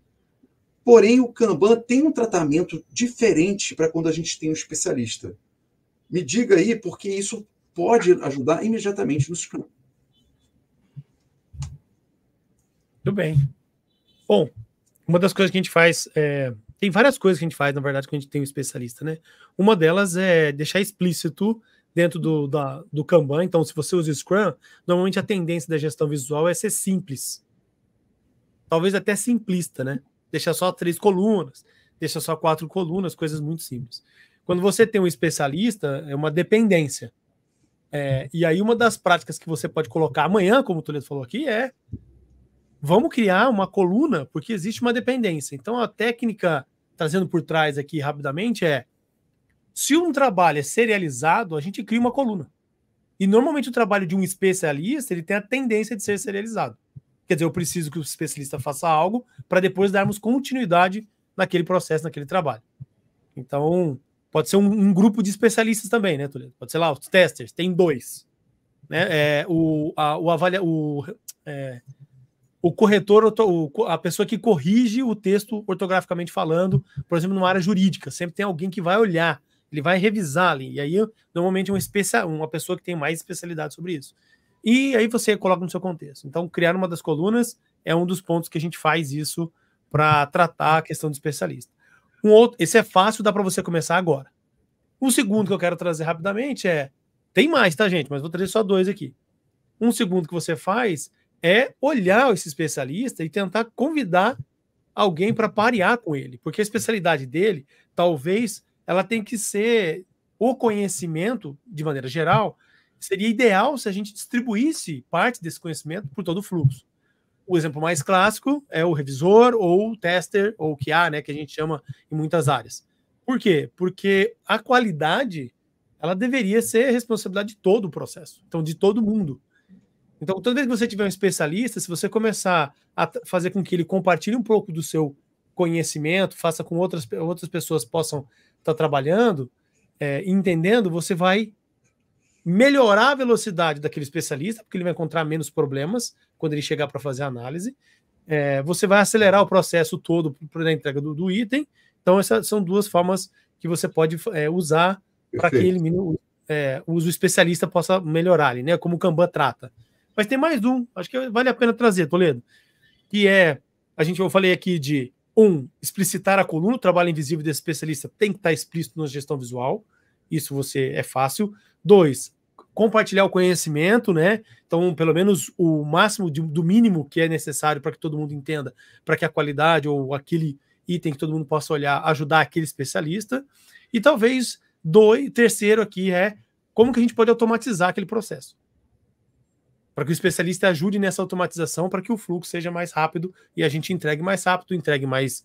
Porém, o Kanban tem um tratamento diferente para quando a gente tem um especialista. Me diga aí, porque isso pode ajudar imediatamente no Scrum. Muito bem. Bom, uma das coisas que a gente faz é... Tem várias coisas que a gente faz, na verdade, quando a gente tem um especialista, né? Uma delas é deixar explícito dentro do, da, do Kanban. Então, se você usa Scrum, normalmente a tendência da gestão visual é ser simples. Talvez até simplista, né? deixa só três colunas, deixa só quatro colunas, coisas muito simples. Quando você tem um especialista, é uma dependência. É, e aí, uma das práticas que você pode colocar amanhã, como o Toledo falou aqui, é vamos criar uma coluna, porque existe uma dependência. Então, a técnica, trazendo por trás aqui rapidamente, é se um trabalho é serializado, a gente cria uma coluna. E normalmente o trabalho de um especialista ele tem a tendência de ser serializado. Quer dizer, eu preciso que o especialista faça algo para depois darmos continuidade naquele processo, naquele trabalho. Então, pode ser um, um, grupo de especialistas também, né, Toledo? Pode ser lá, os testers, tem dois. Né? É, o, a, o, avalia, o, é, o corretor, o, a pessoa que corrige o texto ortograficamente falando, por exemplo, numa área jurídica, sempre tem alguém que vai olhar, ele vai revisar ali. E aí, normalmente, um especial uma pessoa que tem mais especialidade sobre isso. E aí você coloca no seu contexto. Então, criar uma das colunas é um dos pontos que a gente faz isso para tratar a questão do especialista. Um outro, esse é fácil, dá para você começar agora. Um segundo que eu quero trazer rapidamente é tem mais, tá, gente? Mas vou trazer só dois aqui. Um segundo que você faz é olhar esse especialista e tentar convidar alguém para parear com ele, porque a especialidade dele, talvez, ela tem que ser o conhecimento, de maneira geral, seria ideal se a gente distribuísse parte desse conhecimento por todo o fluxo. O exemplo mais clássico é o revisor ou o tester ou o QA, né, que a gente chama em muitas áreas. Por quê? Porque a qualidade ela deveria ser responsabilidade de todo o processo, então de todo mundo. Então, toda vez que você tiver um especialista, se você começar a fazer com que ele compartilhe um pouco do seu conhecimento, faça com outras outras pessoas possam estar tá trabalhando, é, entendendo, você vai melhorar a velocidade daquele especialista, porque ele vai encontrar menos problemas quando ele chegar para fazer a análise. É, você vai acelerar o processo todo para a entrega do, do, item. Então, essas são duas formas que você pode é, usar para que ele o é, uso especialista possa melhorar ali, né? Como o Kanban trata. Mas tem mais um, acho que vale a pena trazer, Toledo, que é a gente eu falei aqui de um explicitar a coluna, o trabalho invisível desse especialista tem que estar tá explícito na gestão visual. Isso você é fácil. Dois, compartilhar o conhecimento, né? Então, pelo menos o máximo de, do mínimo que é necessário para que todo mundo entenda, para que a qualidade ou aquele item que todo mundo possa olhar ajudar aquele especialista. E talvez dois, terceiro aqui é como que a gente pode automatizar aquele processo. Para que o especialista ajude nessa automatização, para que o fluxo seja mais rápido e a gente entregue mais rápido, entregue mais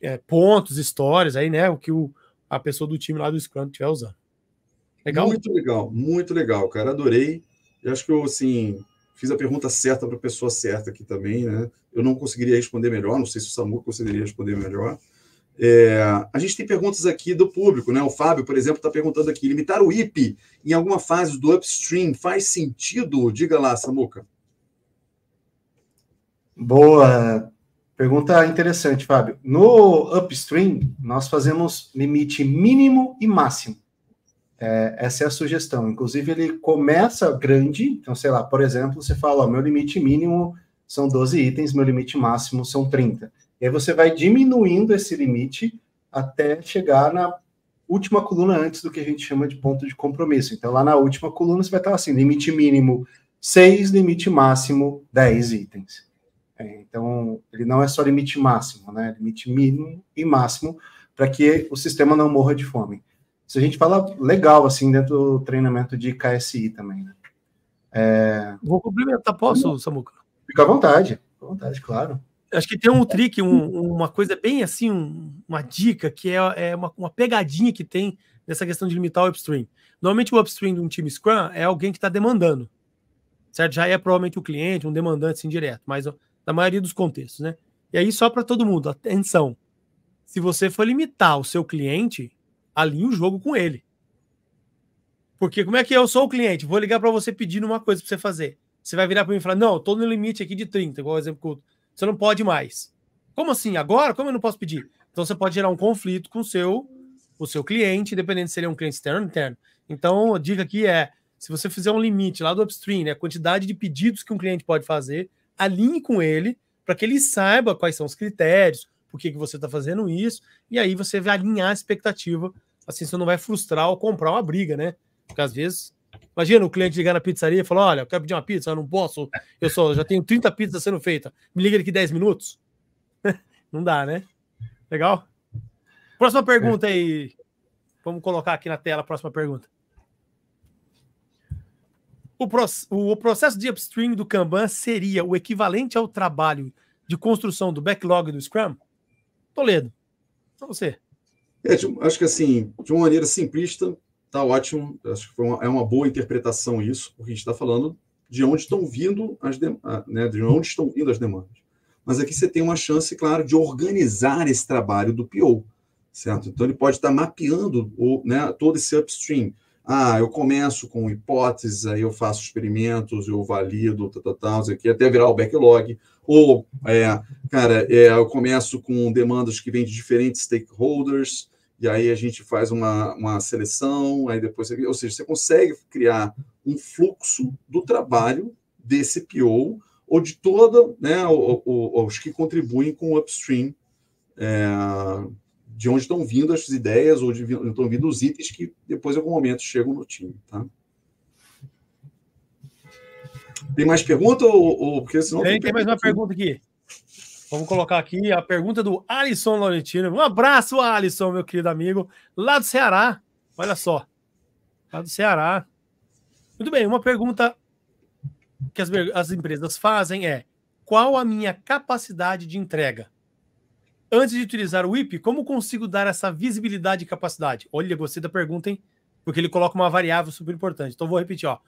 é, pontos, histórias, aí, né? O que o, a pessoa do time lá do Scrum estiver usando. Legal? Muito legal, muito legal, cara. Adorei. Eu acho que eu, assim, fiz a pergunta certa para a pessoa certa aqui também, né? Eu não conseguiria responder melhor, não sei se o Samu conseguiria responder melhor. É, a gente tem perguntas aqui do público, né? O Fábio, por exemplo, está perguntando aqui: limitar o IP em alguma fase do upstream faz sentido? Diga lá, Samuca. Boa. Pergunta interessante, Fábio. No upstream, nós fazemos limite mínimo e máximo. É, essa é a sugestão. Inclusive, ele começa grande, então, sei lá, por exemplo, você fala: ó, meu limite mínimo são 12 itens, meu limite máximo são 30. E aí você vai diminuindo esse limite até chegar na última coluna antes do que a gente chama de ponto de compromisso. Então, lá na última coluna, você vai estar assim: limite mínimo 6, limite máximo 10 itens. É, então, ele não é só limite máximo, né? Limite mínimo e máximo, para que o sistema não morra de fome. Isso a gente fala legal, assim, dentro do treinamento de KSI também, né? É... Vou cumprimentar, posso, Samuca? Fica à vontade, fica à vontade, claro. Acho que tem um trick, um, uma coisa bem assim, um, uma dica, que é, é uma, uma, pegadinha que tem nessa questão de limitar o upstream. Normalmente o upstream de um time Scrum é alguém que está demandando, certo? Já é provavelmente o cliente, um demandante assim, direto, mas na maioria dos contextos, né? E aí, só para todo mundo, atenção, se você for limitar o seu cliente, alinha o jogo com ele. Porque como é que eu sou o cliente? Vou ligar para você pedindo uma coisa para você fazer. Você vai virar para mim e falar: "Não, tô no limite aqui de 30", igual o exemplo que você não pode mais. Como assim? Agora? Como eu não posso pedir? Então você pode gerar um conflito com o seu o seu cliente, dependendo se ele é um cliente externo ou interno. Então, a dica aqui é: se você fizer um limite lá do upstream, né, a quantidade de pedidos que um cliente pode fazer, alinhe com ele para que ele saiba quais são os critérios, por que, que você está fazendo isso, e aí você vai alinhar a expectativa. Assim, você não vai frustrar ou comprar uma briga, né? Porque às vezes. Imagina o cliente ligar na pizzaria e falar: olha, eu quero pedir uma pizza, eu não posso, eu só já tenho 30 pizzas sendo feitas, me liga daqui 10 minutos. (laughs) não dá, né? Legal? Próxima pergunta aí. Vamos colocar aqui na tela a próxima pergunta. O, pro, o, processo de upstream do Kanban seria o equivalente ao trabalho de construção do backlog do Scrum? Toledo, para você. É, acho que assim, de uma maneira simplista, tá ótimo. Acho que uma, é uma boa interpretação isso, porque a gente está falando de onde estão vindo as ah, né, de onde estão vindo as demandas. Mas aqui você tem uma chance, claro, de organizar esse trabalho do PO, certo? Então ele pode estar tá mapeando o, né, todo esse upstream ah, eu começo com hipóteses, aí eu faço experimentos, eu valido, tal, tal, tal, aqui, até virar o backlog. Ou, é, cara, é, eu começo com demandas que vêm de diferentes stakeholders, e aí a gente faz uma, uma seleção, aí depois, você, ou seja, você consegue criar um fluxo do trabalho desse PO ou de toda, né, os que contribuem com o upstream é, de onde estão vindo as ideias ou de onde estão vindo os itens que depois, em algum momento, chegam no time. Tá? Tem mais pergunta? Ou, ou porque senão tem, tem mais uma aqui. pergunta aqui. Vamos colocar aqui a pergunta do Alisson Laurentino. Um abraço, Alisson, meu querido amigo, lá do Ceará. Olha só. Lá do Ceará. Muito bem, uma pergunta que as, as empresas fazem é: qual a minha capacidade de entrega? Antes de utilizar o IP, como consigo dar essa visibilidade e capacidade? Olha, gostei da pergunta, hein? Porque ele coloca uma variável super importante. Então, vou repetir, ó.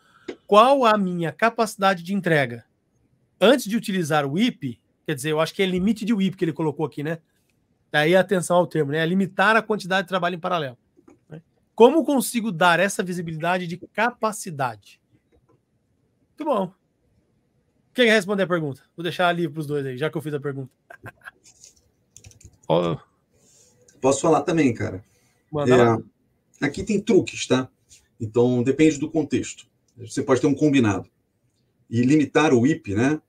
Qual a minha capacidade de entrega? Antes de utilizar o IP, quer dizer, eu acho que é limite de WIP que ele colocou aqui, né? Daí tá atenção ao termo, né? É limitar a quantidade de trabalho em paralelo. Né? Como consigo dar essa visibilidade de capacidade? Muito bom. Quem quer responder a pergunta? Vou deixar ali para os dois aí, já que eu fiz a pergunta. (laughs) Oh. Posso falar também, cara. É, aqui tem truques, tá? Então depende do contexto. Você pode ter um combinado e limitar o IP, né?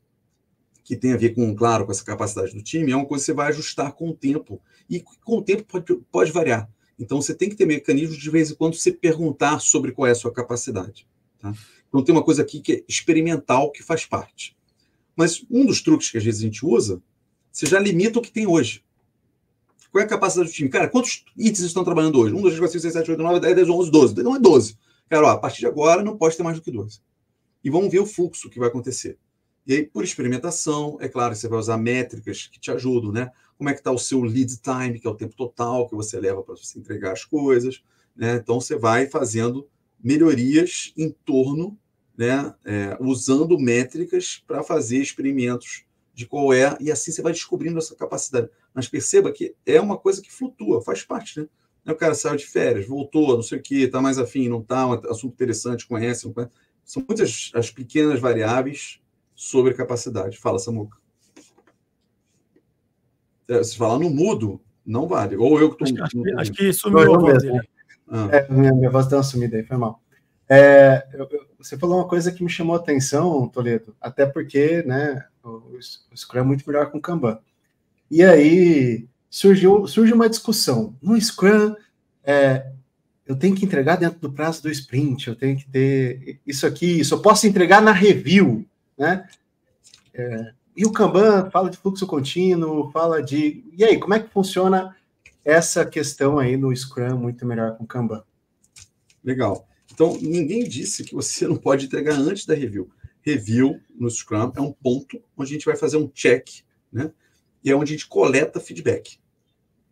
Que tem a ver com, claro, com essa capacidade do time, é uma coisa que você vai ajustar com o tempo. E com o tempo pode, pode variar. Então você tem que ter mecanismos de vez em quando se perguntar sobre qual é a sua capacidade. Tá? Então tem uma coisa aqui que é experimental que faz parte. Mas um dos truques que às vezes a gente usa, você já limita o que tem hoje. Qual é a capacidade do time? Cara, quantos itens estão trabalhando hoje? 1, 2, 3, 4, 5, 6, 7, 8, 9, 10, 10 11, 12. Não é 12. Cara, ó, a partir de agora não pode ter mais do que 12. E vamos ver o fluxo que vai acontecer. E aí, por experimentação, é claro, você vai usar métricas que te ajudam, né? Como é que está o seu lead time, que é o tempo total que você leva para você entregar as coisas, né? Então, você vai fazendo melhorias em torno, né? É, usando métricas para fazer experimentos de qual é, e assim você vai descobrindo essa capacidade. Mas perceba que é uma coisa que flutua, faz parte, né? O cara saiu de férias, voltou, não sei o que, está mais afim, não está, um assunto interessante, conhece, não conhece. São muitas as pequenas variáveis sobre capacidade. Fala, Samuca. É, se falar no mudo, não vale. Ou eu que estou. Acho, acho, acho, que sumiu a voz dele. Ah. É, minha, minha voz deu uma sumida aí, foi mal. É, eu, eu, você falou uma coisa que me chamou a atenção, Toledo, até porque né, o, o Scrum é muito melhor com o Kanban. E aí surgiu, surge uma discussão. No Scrum, é, eu tenho que entregar dentro do prazo do sprint, eu tenho que ter isso aqui, isso eu posso entregar na review, né? É, e o Kanban fala de fluxo contínuo, fala de... E aí, como é que funciona essa questão aí no Scrum muito melhor com o Kanban? Legal. Então, ninguém disse que você não pode entregar antes da review. Review no Scrum é um ponto onde a gente vai fazer um check, né? e é onde a gente coleta feedback.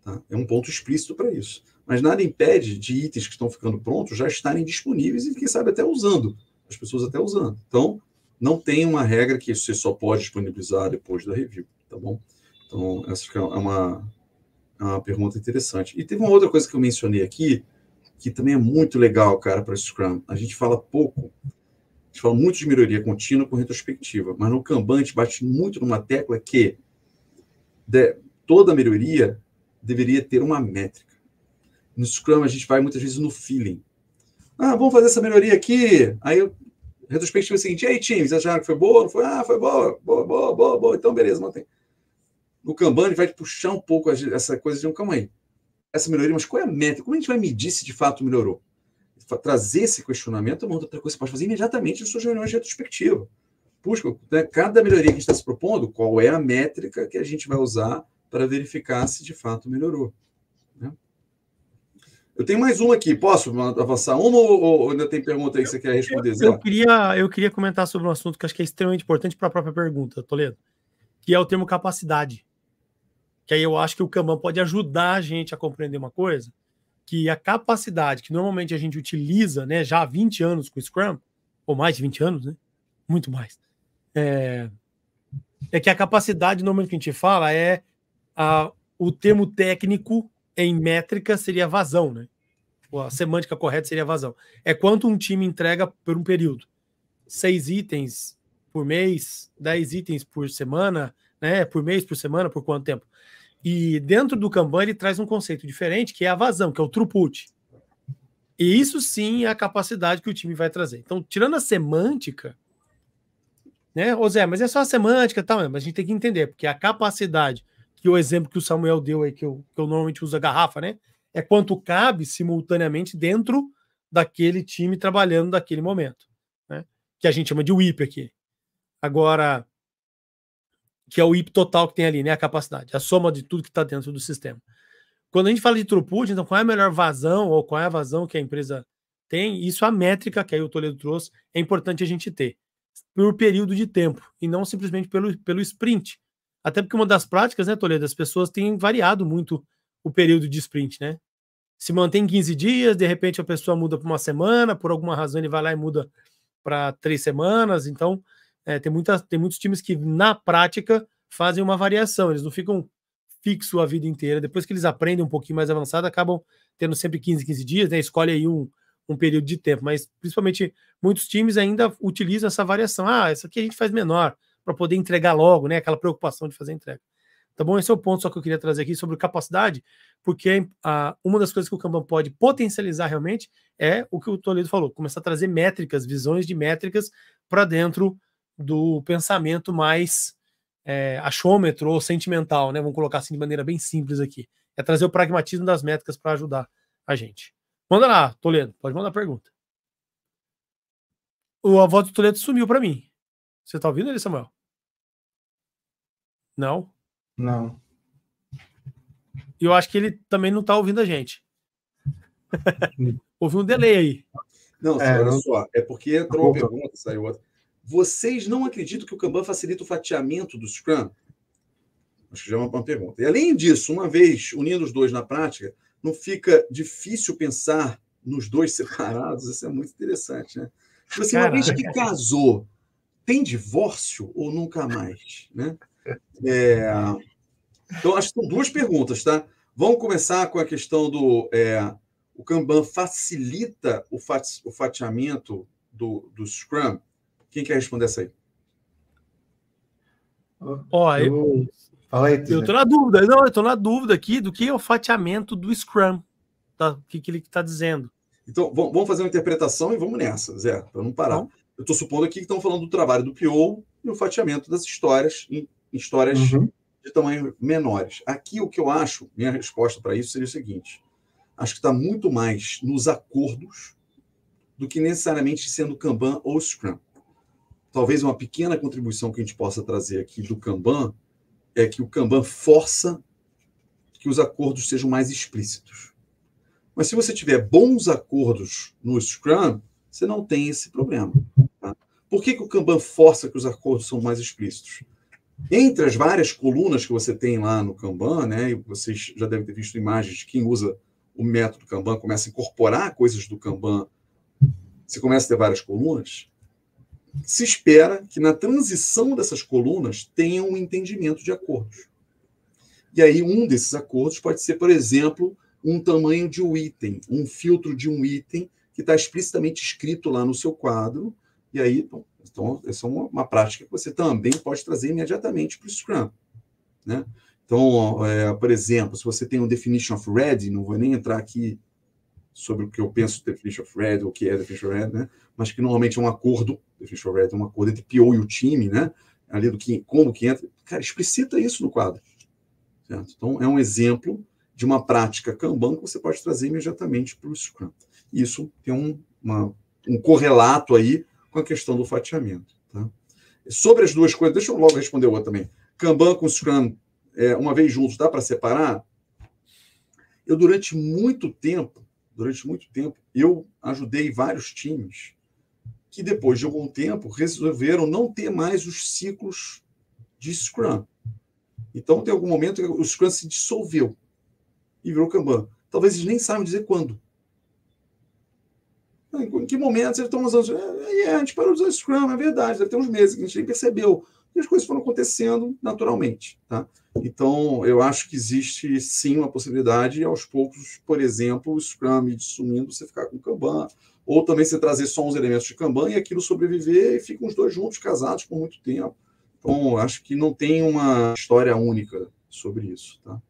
Tá? É um ponto explícito para isso. Mas nada impede de itens que estão ficando prontos já estarem disponíveis e, quem sabe, até usando, as pessoas até usando. Então, não tem uma regra que você só pode disponibilizar depois da review, tá bom? Então, essa é uma, é uma pergunta interessante. E teve uma outra coisa que eu mencionei aqui, que também é muito legal, cara, para Scrum. A gente fala pouco, a gente fala muito de melhoria contínua com retrospectiva, mas no Kanban a gente bate muito numa tecla que de, toda melhoria deveria ter uma métrica. No Scrum, a gente vai muitas vezes no feeling. Ah, vamos fazer essa melhoria aqui. Aí, retrospectiva é o seguinte: aí, time, vocês acharam que foi boa? Não foi? Ah, foi boa, boa, boa, boa, boa. Então, beleza, mantém. No Kanban, ele vai puxar um pouco essa coisa de um calma aí. Essa melhoria, mas qual é a métrica? Como a gente vai medir se de fato melhorou? Trazer esse questionamento é uma outra coisa que você pode fazer imediatamente nas suas reuniões de retrospectiva busca, né, cada melhoria que a gente está se propondo, qual é a métrica que a gente vai usar para verificar se de fato melhorou. Né? Eu tenho mais uma aqui, posso avançar uma ou, ainda tem pergunta aí que você quer responder? Eu, eu, queria, eu queria comentar sobre um assunto que acho que é extremamente importante para a própria pergunta, Toledo, que é o termo capacidade. Que aí eu acho que o Kanban pode ajudar a gente a compreender uma coisa, que a capacidade que normalmente a gente utiliza, né, já há 20 anos com o Scrum, ou mais de 20 anos, né, muito mais, é, é que a capacidade, normalmente, que a gente fala é a, o termo técnico em métrica seria vazão, né? A semântica correta seria vazão. É quanto um time entrega por um período. Seis itens por mês, dez itens por semana, né? Por mês, por semana, por quanto tempo? E dentro do Kanban ele traz um conceito diferente, que é a vazão, que é o throughput. E isso sim é a capacidade que o time vai trazer. Então, tirando a semântica, né? Ô Zé, mas é só a semântica e tal, mas a gente tem que entender, porque a capacidade, que o exemplo que o Samuel deu aí, que eu, que eu normalmente uso a garrafa, né? É quanto cabe simultaneamente dentro daquele time trabalhando naquele momento, né? Que a gente chama de WIP aqui. Agora, que é o WIP total que tem ali, né? A capacidade, a soma de tudo que está dentro do sistema. Quando a gente fala de throughput, então qual é a melhor vazão ou qual é a vazão que a empresa tem? Isso a métrica que aí o Toledo trouxe é importante a gente ter por período de tempo e não simplesmente pelo, pelo sprint. Até porque uma das práticas, né, Toledo, as pessoas têm variado muito o período de sprint, né? Se mantém 15 dias, de repente a pessoa muda para uma semana, por alguma razão ele vai lá e muda para três semanas. Então, é, tem, muita, tem muitos times que, na prática, fazem uma variação, eles não ficam fixo a vida inteira. Depois que eles aprendem um pouquinho mais avançado, acabam tendo sempre 15, 15 dias, né? Escolhe aí um, um período de tempo, mas principalmente muitos times ainda utilizam essa variação. Ah, essa aqui a gente faz menor para poder entregar logo, né? Aquela preocupação de fazer entrega. Tá bom? Esse é o ponto só que eu queria trazer aqui sobre capacidade, porque é a, uma das coisas que o Kanban pode potencializar realmente é o que o Toledo falou, começar a trazer métricas, visões de métricas para dentro do pensamento mais é, achômetro ou sentimental, né? Vamos colocar assim de maneira bem simples aqui. É trazer o pragmatismo das métricas para ajudar a gente. Manda lá, Toledo, pode mandar pergunta. O avô do Toledo sumiu para mim. Você tá ouvindo ele, Samuel? Não? Não. E eu acho que ele também não tá ouvindo a gente. Houve um delay aí. Não, é, olha só. É porque entrou uma pergunta, saiu outra. Vocês não acreditam que o Kanban facilita o fatiamento do Scrum? Acho que já é uma pergunta. E além disso, uma vez unindo os dois na prática, não fica difícil pensar nos dois (laughs) separados? Isso é muito interessante, né? Tipo assim, uma vez que (laughs) casou, tem divórcio ou nunca mais? Né? É... Então, acho que são duas perguntas, tá? Vamos começar com a questão do. É... o Kanban facilita o, fat, o fatiamento do, do Scrum? Quem quer responder essa aí? Olha. oh, eu... Fala aí, eu tô na dúvida, não, eu tô na dúvida aqui do que é o fatiamento do Scrum, tá? O que, que ele está dizendo. Então, vamos fazer uma interpretação e vamos nessa, Zé, para não parar. Não. Eu estou supondo aqui que estão falando do trabalho do PO e o fatiamento das histórias em histórias uhum. de tamanho menores. Aqui o que eu acho, minha resposta para isso seria o seguinte: acho que está muito mais nos acordos do que necessariamente sendo Kanban ou Scrum. Talvez uma pequena contribuição que a gente possa trazer aqui do Kanban é que o Kanban força que os acordos sejam mais explícitos. Mas se você tiver bons acordos no Scrum, você não tem esse problema. Tá? Por que, que o Kanban força que os acordos são mais explícitos? Entre as várias colunas que você tem lá no Kanban, né, e vocês já devem ter visto imagens de quem usa o método Kanban, começa a incorporar coisas do Kanban, você começa a ter várias colunas, se espera que na transição dessas colunas tenha um entendimento de acordos. E aí, um desses acordos pode ser, por exemplo, um tamanho de um item, um filtro de um item que está explicitamente escrito lá no seu quadro. E aí, então, então essa é uma, uma prática que você também pode trazer imediatamente para o Scrum. Né? Então, é, por exemplo, se você tem um definition of ready, não vou nem entrar aqui sobre o que eu penso de definition of ready, ou o que é definition of ready, né? mas que normalmente é um acordo gente houver um acordo entre PO e o time, né? Ali do que, como que entra. Cara, explicita isso no quadro. Certo? Então, é um exemplo de uma prática Kanban que você pode trazer imediatamente para o Scrum. Isso tem um, uma, um correlato aí com a questão do fatiamento. Tá? Sobre as duas coisas, deixa eu logo responder outra também. Kanban com Scrum, é, uma vez juntos, dá para separar? Eu, durante muito tempo, durante muito tempo, eu ajudei vários times que depois de algum tempo resolveram não ter mais os ciclos de Scrum. Então, tem algum momento que o Scrum se dissolveu e virou Kanban. Talvez eles nem saibam dizer quando. Em que momento eles estão usando? É, é, a gente parou de usar Scrum, é verdade, deve ter uns meses que a gente nem percebeu. E as coisas foram acontecendo naturalmente. Tá? Então, eu acho que existe sim uma possibilidade, aos poucos, por exemplo, o Scrum sumindo, você ficar com o Kanban, ou também você trazer só uns elementos de Kanban e aquilo sobreviver e ficam os dois juntos, casados por muito tempo. Então, acho que não tem uma história única sobre isso, tá?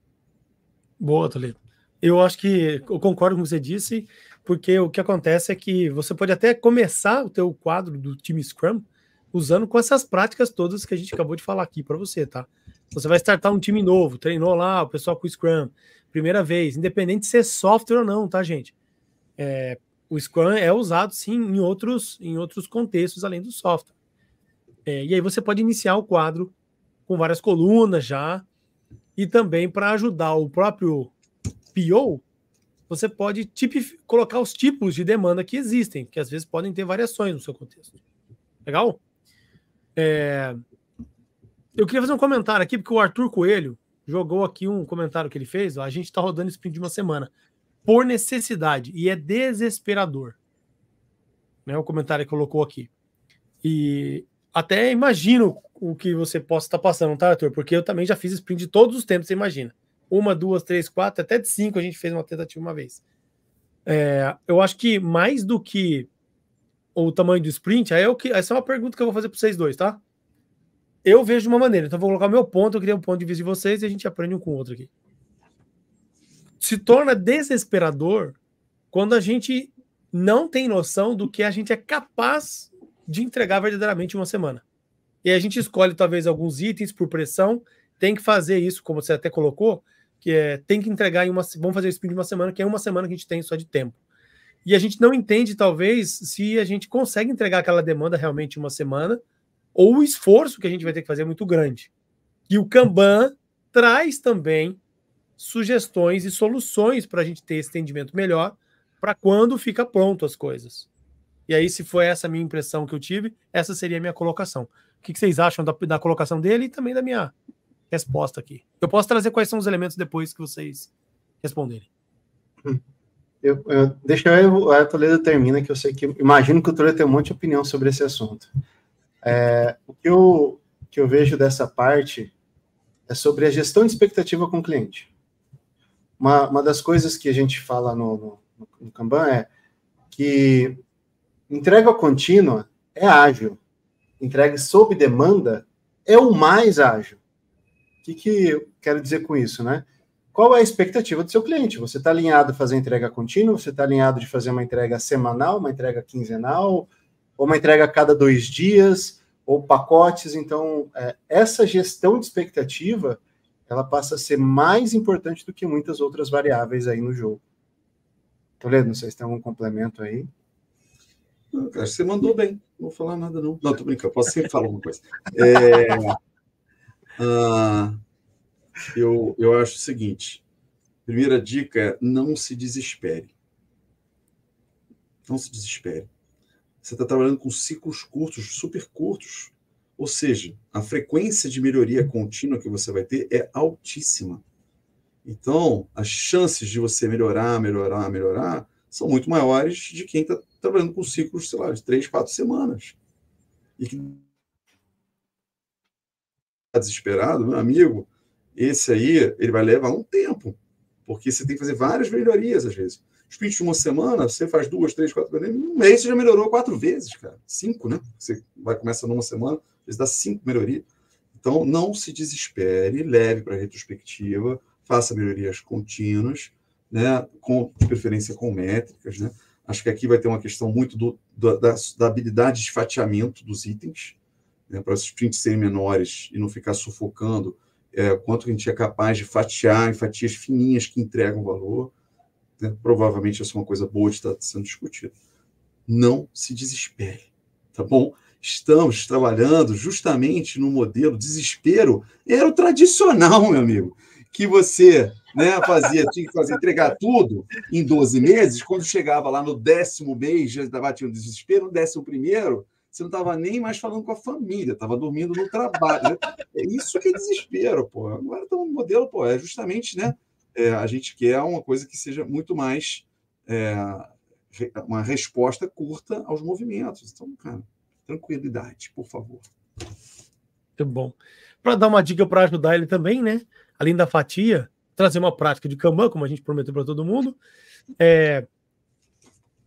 Boa, Toledo. Eu acho que eu concordo com o que você disse, porque o que acontece é que você pode até começar o teu quadro do time Scrum usando com essas práticas todas que a gente acabou de falar aqui para você, tá? Você vai startar um time novo, treinou lá o pessoal com o Scrum, primeira vez, independente de ser é software ou não, tá, gente? É, o Scrum é usado sim em outros, em outros contextos além do software. É, e aí você pode iniciar o quadro com várias colunas já, e também para ajudar o próprio PO, você pode colocar os tipos de demanda que existem, que às vezes podem ter variações no seu contexto. Legal? É... Eu queria fazer um comentário aqui, porque o Arthur Coelho jogou aqui um comentário que ele fez. Ó, a gente está rodando sprint de uma semana por necessidade e é desesperador. Né, o comentário que colocou aqui. E até imagino o que você possa estar passando, tá, Arthur? Porque eu também já fiz sprint de todos os tempos, você imagina. Uma, duas, três, quatro, até de cinco a gente fez uma tentativa uma vez. É, eu acho que mais do que o tamanho do sprint, aí é o que, essa é uma pergunta que eu vou fazer para vocês dois, tá? Eu vejo de uma maneira, então vou colocar o meu ponto, eu queria um ponto de vista de vocês e a gente aprende um com o outro aqui se torna desesperador quando a gente não tem noção do que a gente é capaz de entregar verdadeiramente uma semana. E a gente escolhe talvez alguns itens por pressão, tem que fazer isso, como você até colocou, que é tem que entregar em uma, vamos fazer o sprint de uma semana, que é uma semana que a gente tem só de tempo. E a gente não entende talvez se a gente consegue entregar aquela demanda realmente em uma semana ou o esforço que a gente vai ter que fazer é muito grande. E o Kanban traz também sugestões e soluções para a gente ter esse entendimento melhor para quando fica pronto as coisas. E aí, se foi essa a minha impressão que eu tive, essa seria a minha colocação. O que vocês acham da, da colocação dele e também da minha resposta aqui? Eu posso trazer quais são os elementos depois que vocês responderem. Eu, eu, deixa eu, a Toledo termina, que eu sei que. Imagino que o Toledo tem um monte de opinião sobre esse assunto. É, o que eu, que eu vejo dessa parte é sobre a gestão de expectativa com o cliente. Uma, uma das coisas que a gente fala no, no, no Kanban é que entrega contínua é ágil, entrega sob demanda é o mais ágil. O que, que eu quero dizer com isso, né? Qual é a expectativa do seu cliente? Você está alinhado a fazer entrega contínua? Você está alinhado de fazer uma entrega semanal, uma entrega quinzenal, ou uma entrega a cada dois dias, ou pacotes? Então, é, essa gestão de expectativa ela passa a ser mais importante do que muitas outras variáveis aí no jogo. Toledo, não sei se tem algum complemento aí. Acho que você mandou bem, não vou falar nada não. Não, tô brincando, posso sempre falar alguma coisa. É, uh, (laughs) eu, eu acho o seguinte, primeira dica é não se desespere. Não se desespere. Você está trabalhando com ciclos curtos, super curtos. Ou seja, a frequência de melhoria contínua que você vai ter é altíssima. Então, as chances de você melhorar, melhorar, melhorar são muito maiores de quem está trabalhando com ciclos, sei lá, de três, quatro semanas. E que está desesperado, meu amigo, esse aí, ele vai levar um tempo, porque você tem que fazer várias melhorias às vezes. Sprint de uma semana, você faz duas, três, quatro, um mês você já melhorou quatro vezes, cara. Cinco, né? Você vai começa numa semana, eles dá cinco melhorias. Então, não se desespere, leve para a retrospectiva, faça melhorias contínuas, né, com, de preferência com métricas. Né? Acho que aqui vai ter uma questão muito do, do, da, da, habilidade de fatiamento dos itens, né, para os sprints serem menores e não ficar sufocando é, quanto a gente é capaz de fatiar em fatias fininhas que entregam valor. Né? Provavelmente essa é uma coisa boa de estar tá sendo discutida. Não se desespere, tá bom? estamos trabalhando justamente no modelo desespero, era o tradicional, meu amigo, que você né, fazia, tinha que fazer, entregar tudo em 12 meses, quando chegava lá no décimo mês, já estava tendo um desespero, no décimo primeiro, você não estava nem mais falando com a família, estava dormindo no trabalho. Né? É isso que é desespero, pô. Agora estamos tá no modelo, pô, é justamente, né? É, a gente quer uma coisa que seja muito mais é, uma resposta curta aos movimentos. Então, cara, Tranquilidade, por favor. Muito bom. Para dar uma dica para ajudar ele também, né? Além da fatia, trazer uma prática de Kanban, como a gente prometeu para todo mundo. É,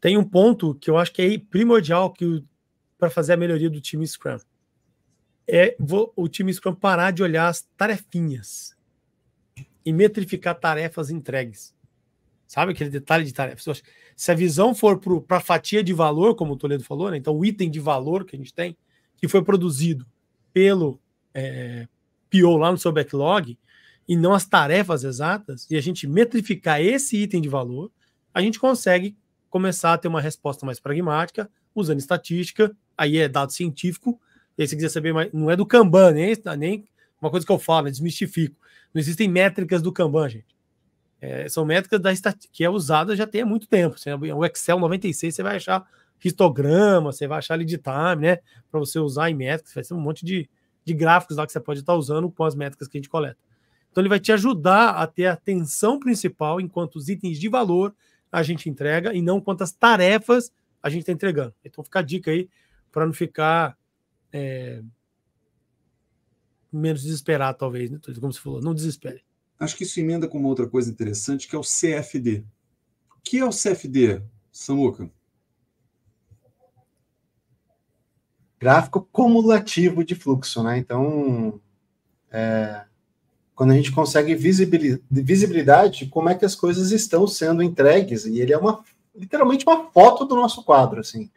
tem um ponto que eu acho que é primordial que para fazer a melhoria do time Scrum. É o time Scrum parar de olhar as tarefinhas e metrificar tarefas entregues. Sabe aquele detalhe de tarefas? se a visão for para a fatia de valor, como o Toledo falou, né? então o item de valor que a gente tem, que foi produzido pelo é, PO lá no seu backlog, e não as tarefas exatas, e a gente metrificar esse item de valor, a gente consegue começar a ter uma resposta mais pragmática, usando estatística, aí é dado científico, e aí se quiser saber mais, não é do Kanban, nem, nem uma coisa que eu falo, né? desmistifico. Não existem métricas do Kanban, gente. É, são métricas da que é usada já tem há muito tempo. Você, o Excel 96 você vai achar histograma, você vai achar lead time, né? Para você usar em métricas, vai ser um monte de, de gráficos lá que você pode estar usando com as métricas que a gente coleta. Então ele vai te ajudar a ter a atenção principal enquanto os itens de valor a gente entrega e não quantas tarefas a gente está entregando. Então fica a dica aí para não ficar é, menos desesperado, talvez, né? como você falou, não desespere acho que isso emenda com uma outra coisa interessante, que é o CFD. O que é o CFD, Samuca? Gráfico cumulativo de fluxo, né? Então, é, quando a gente consegue visibilidade, como é que as coisas estão sendo entregues, e ele é uma literalmente uma foto do nosso quadro, assim.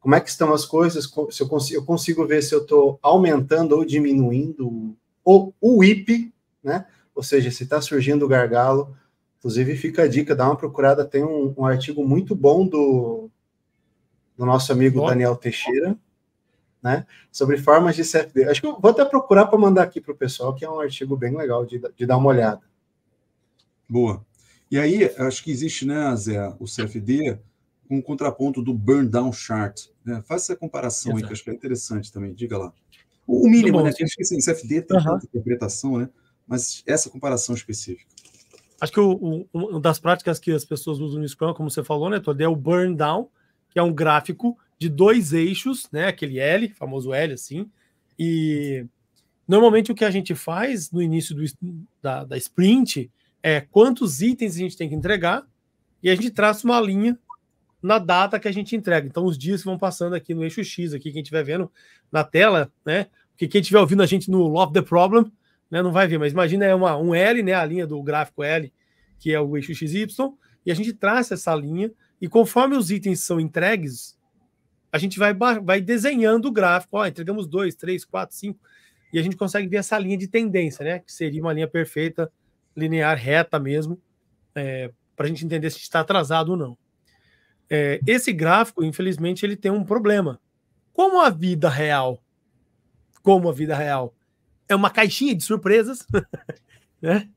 Como é que estão as coisas? Se eu consigo, eu consigo ver se eu estou aumentando ou diminuindo o, o IP, né? Ou seja, se está surgindo o gargalo, inclusive fica a dica, dá uma procurada, tem um, um artigo muito bom do, do nosso amigo Daniel Teixeira, né? Sobre formas de CFD. Acho que eu vou até procurar para mandar aqui para o pessoal, que é um artigo bem legal de, de dar uma olhada. Boa. E aí, acho que existe, né, Zé, o CFD com um contraponto do burn down chart. Né? Faz essa comparação Exato. aí, que acho que é interessante também. Diga lá. O mínimo, bom, né? Acho que assim, CFD tem tanta interpretação, né? mas essa comparação específica. Acho que o, o, uma das práticas que as pessoas usam no Scrum, como você falou, né, Todd, é o burn down, que é um gráfico de dois eixos, né, aquele L, famoso L, assim, e normalmente o que a gente faz no início do, da, da sprint é quantos itens a gente tem que entregar e a gente traça uma linha na data que a gente entrega. Então, os dias vão passando aqui no eixo X, aqui, quem estiver vendo na tela, né? Porque quem estiver ouvindo a gente no Love the Problem, né? Não vai ver, mas imagina é uma, um L, né? A linha do gráfico L, que é o eixo XY, e a gente traça essa linha, e conforme os itens são entregues, a gente vai, vai desenhando o gráfico. Ó, entregamos dois, três, quatro, cinco, e a gente consegue ver essa linha de tendência, né? Que seria uma linha perfeita, linear, reta mesmo, é, para a gente entender se está atrasado ou não. É, esse gráfico, infelizmente, ele tem um problema. Como a vida real, como a vida real é uma caixinha de surpresas, (laughs) né?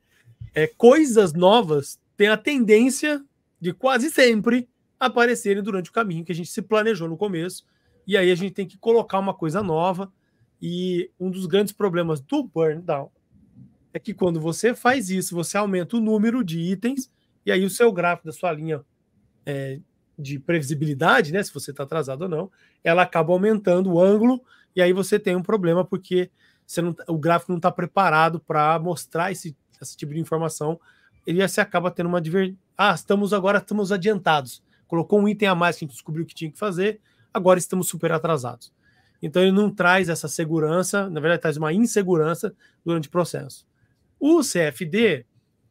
É, coisas novas têm a tendência de quase sempre aparecerem durante o caminho que a gente se planejou no começo, e aí a gente tem que colocar uma coisa nova. E um dos grandes problemas do burn down é que quando você faz isso, você aumenta o número de itens, e aí o seu gráfico da sua linha é, de previsibilidade, né, se você está atrasado ou não, ela acaba aumentando o ângulo, e aí você tem um problema, porque você não, tá, o gráfico não está preparado para mostrar esse, esse tipo de informação, ele se acaba tendo uma diver... Ah, estamos agora estamos adiantados. Colocou um item a mais que a gente descobriu que tinha que fazer, agora estamos super atrasados. Então ele não traz essa segurança, na verdade traz uma insegurança durante o processo. O CFD,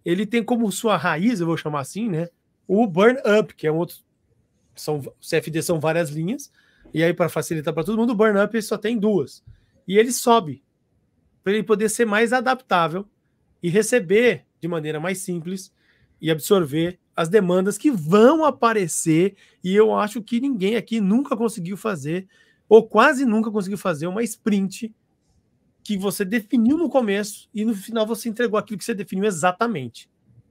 ele tem como sua raiz, eu vou chamar assim, né, o burn up, que é um outro são CFD são várias linhas, e aí para facilitar para todo mundo, o burn up só tem duas. E ele sobe para ele poder ser mais adaptável e receber de maneira mais simples e absorver as demandas que vão aparecer. E eu acho que ninguém aqui nunca conseguiu fazer, ou quase nunca conseguiu fazer, uma sprint que você definiu no começo e no final você entregou aquilo que você definiu exatamente.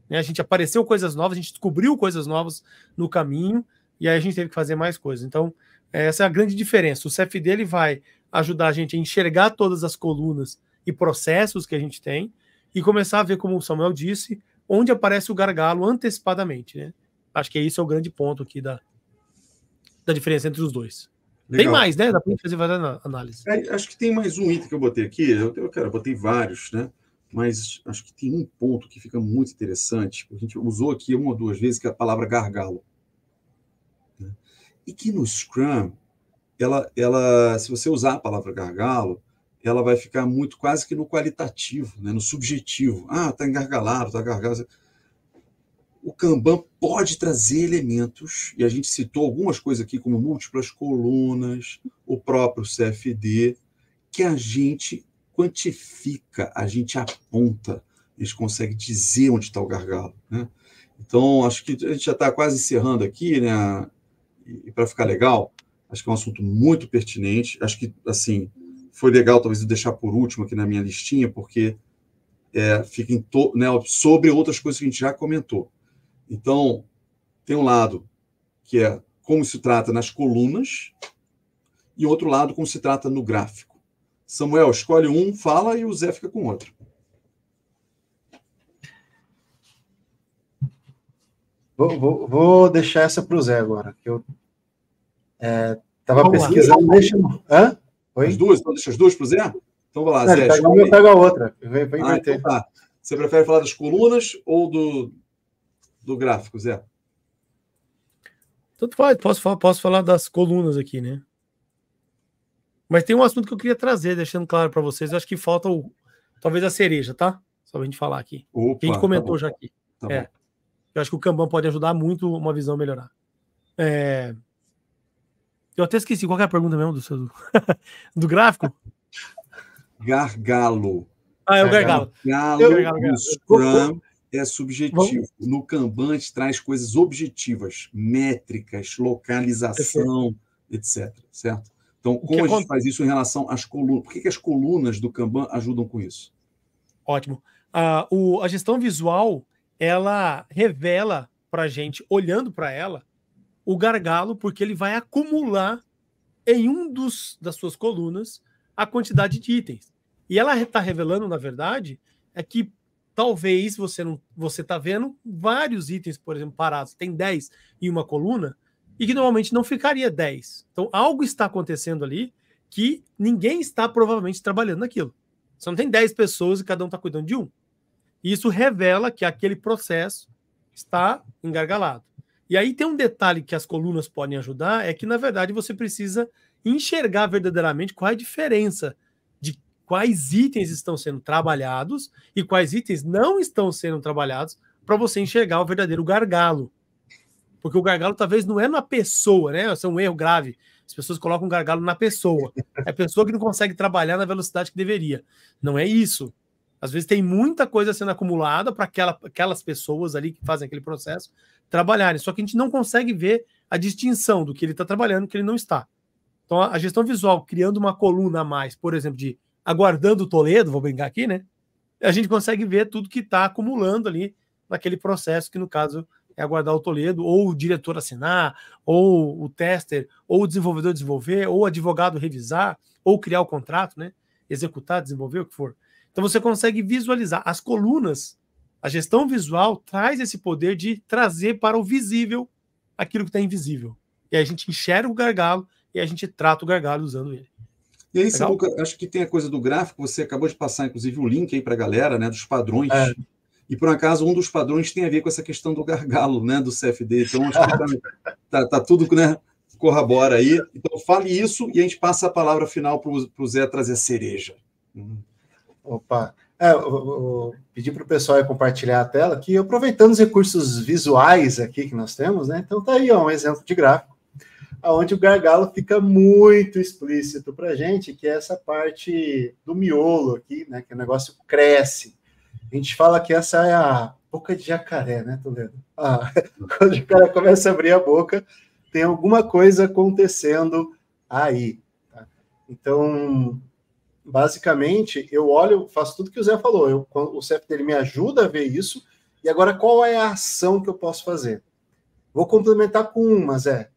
Né? A gente apareceu coisas novas, a gente descobriu coisas novas no caminho e aí a gente teve que fazer mais coisas. Então, essa é a grande diferença. O CFD ele vai ajudar a gente a enxergar todas as colunas e processos que a gente tem e começar a ver, como o Samuel disse, onde aparece o gargalo antecipadamente, né? Acho que isso é o grande ponto aqui da, da diferença entre os dois. Legal. Tem mais, né? Dá para fazer várias análises. É, acho que tem mais um item que eu botei aqui. Eu, eu, cara, eu botei vários, né? Mas acho que tem um ponto que fica muito interessante. A gente usou aqui uma ou duas vezes que é a palavra gargalo. Né? E que no Scrum, ela, ela, se você usar a palavra gargalo, ela vai ficar muito quase que no qualitativo, né, no subjetivo. Ah, está engargalado, está gargalado. O Kanban pode trazer elementos, e a gente citou algumas coisas aqui, como múltiplas colunas, o próprio CFD, que a gente quantifica, a gente aponta, a gente consegue dizer onde está o gargalo. Né? Então, acho que a gente já está quase encerrando aqui, né? E, e para ficar legal, acho que é um assunto muito pertinente. Acho que, assim, foi legal talvez eu deixar por último aqui na minha listinha, porque é, fica to, né, sobre outras coisas que a gente já comentou. Então, tem um lado que é como se trata nas colunas e outro lado como se trata no gráfico. Samuel, escolhe um, fala e o Zé fica com o outro. Vou, vou, vou deixar essa para o Zé agora, que eu estava é, pesquisando. Deixa, hã? Oi? As duas? Então deixa as duas para o Zé? Então vai lá, Não, Zé. Pega uma e pega a outra. Vem, vem ah, então tá. Você prefere falar das colunas ou do, do gráfico, Zé? Tanto faz, posso falar, posso falar das colunas aqui, né? Mas tem um assunto que eu queria trazer, deixando claro para vocês. Eu acho que falta o, talvez a cereja, tá? Só a gente falar aqui. Opa, a gente tá comentou tá já aqui. Tá é. Eu acho que o Kanban pode ajudar muito uma visão melhorar. É... Eu até esqueci qual é a pergunta mesmo do, seu, (laughs) do gráfico. Gargalo. Ah, é o gargalo. Gargalo, eu, gargalo, gargalo. Scrum é subjetivo. Vamos. No Kanban, a gente traz coisas objetivas, métricas, localização, etc. Certo? Então, como a gente faz isso em relação às colunas? Por que, que as colunas do Kanban ajudam com isso? Ótimo. Uh, o, a gestão visual, ela revela para a gente, olhando para ela, o gargalo, porque ele vai acumular em um dos das suas colunas a quantidade de itens. E ela está revelando, na verdade, é que talvez você não você está vendo vários itens, por exemplo, parados, tem 10 em uma coluna, e que normalmente não ficaria 10. Então algo está acontecendo ali que ninguém está provavelmente trabalhando naquilo. Só não tem 10 pessoas e cada um está cuidando de um. E isso revela que aquele processo está engargalado. E aí tem um detalhe que as colunas podem ajudar, é que na verdade você precisa enxergar verdadeiramente qual é a diferença de quais itens estão sendo trabalhados e quais itens não estão sendo trabalhados para você enxergar o verdadeiro gargalo. Porque o gargalo talvez não é na pessoa, né? Isso é um erro grave. As pessoas colocam o gargalo na pessoa. É a pessoa que não consegue trabalhar na velocidade que deveria. Não é isso. Às vezes tem muita coisa sendo acumulada para aquela, aquelas pessoas ali que fazem aquele processo, trabalharem. Só que a gente não consegue ver a distinção do que ele está trabalhando e do que ele não está. Então, a gestão visual, criando uma coluna a mais, por exemplo, de aguardando o Toledo, vou brincar aqui, né? A gente consegue ver tudo que está acumulando ali naquele processo, que no caso é aguardar o Toledo, ou o diretor assinar, ou o tester, ou o desenvolvedor desenvolver, ou o advogado revisar, ou criar o contrato, né? Executar, desenvolver, o que for. Então você consegue visualizar. As colunas a gestão visual traz esse poder de trazer para o visível aquilo que está invisível. E a gente enxerga o gargalo e a gente trata o gargalo usando ele. E aí, Samuca, acho que tem a coisa do gráfico, você acabou de passar, inclusive, o link aí para a galera, né, dos padrões. É. E, por acaso, um dos padrões tem a ver com essa questão do gargalo, né, do CFD. Então, acho que tá, (laughs) tá, tá tudo, né, corrobora aí. Então, fale isso e a gente passa a palavra final para o Zé trazer a cereja. Uhum. Opa, é, eu, eu pedi para o pessoal compartilhar a tela aqui, aproveitando os recursos visuais aqui que nós temos, né? Então tá aí ó, um exemplo de gráfico, onde o gargalo fica muito explícito para gente, que é essa parte do miolo aqui, né? Que o negócio cresce. A gente fala que essa é a boca de jacaré, né, Toledo? Ah, (laughs) quando o cara começa a abrir a boca, tem alguma coisa acontecendo aí. Tá? Então, basicamente, eu olho, faço tudo que o Zé falou. Eu, o CEP dele me ajuda a ver isso. E agora, qual é a ação que eu posso fazer? Vou complementar com uma, Zé.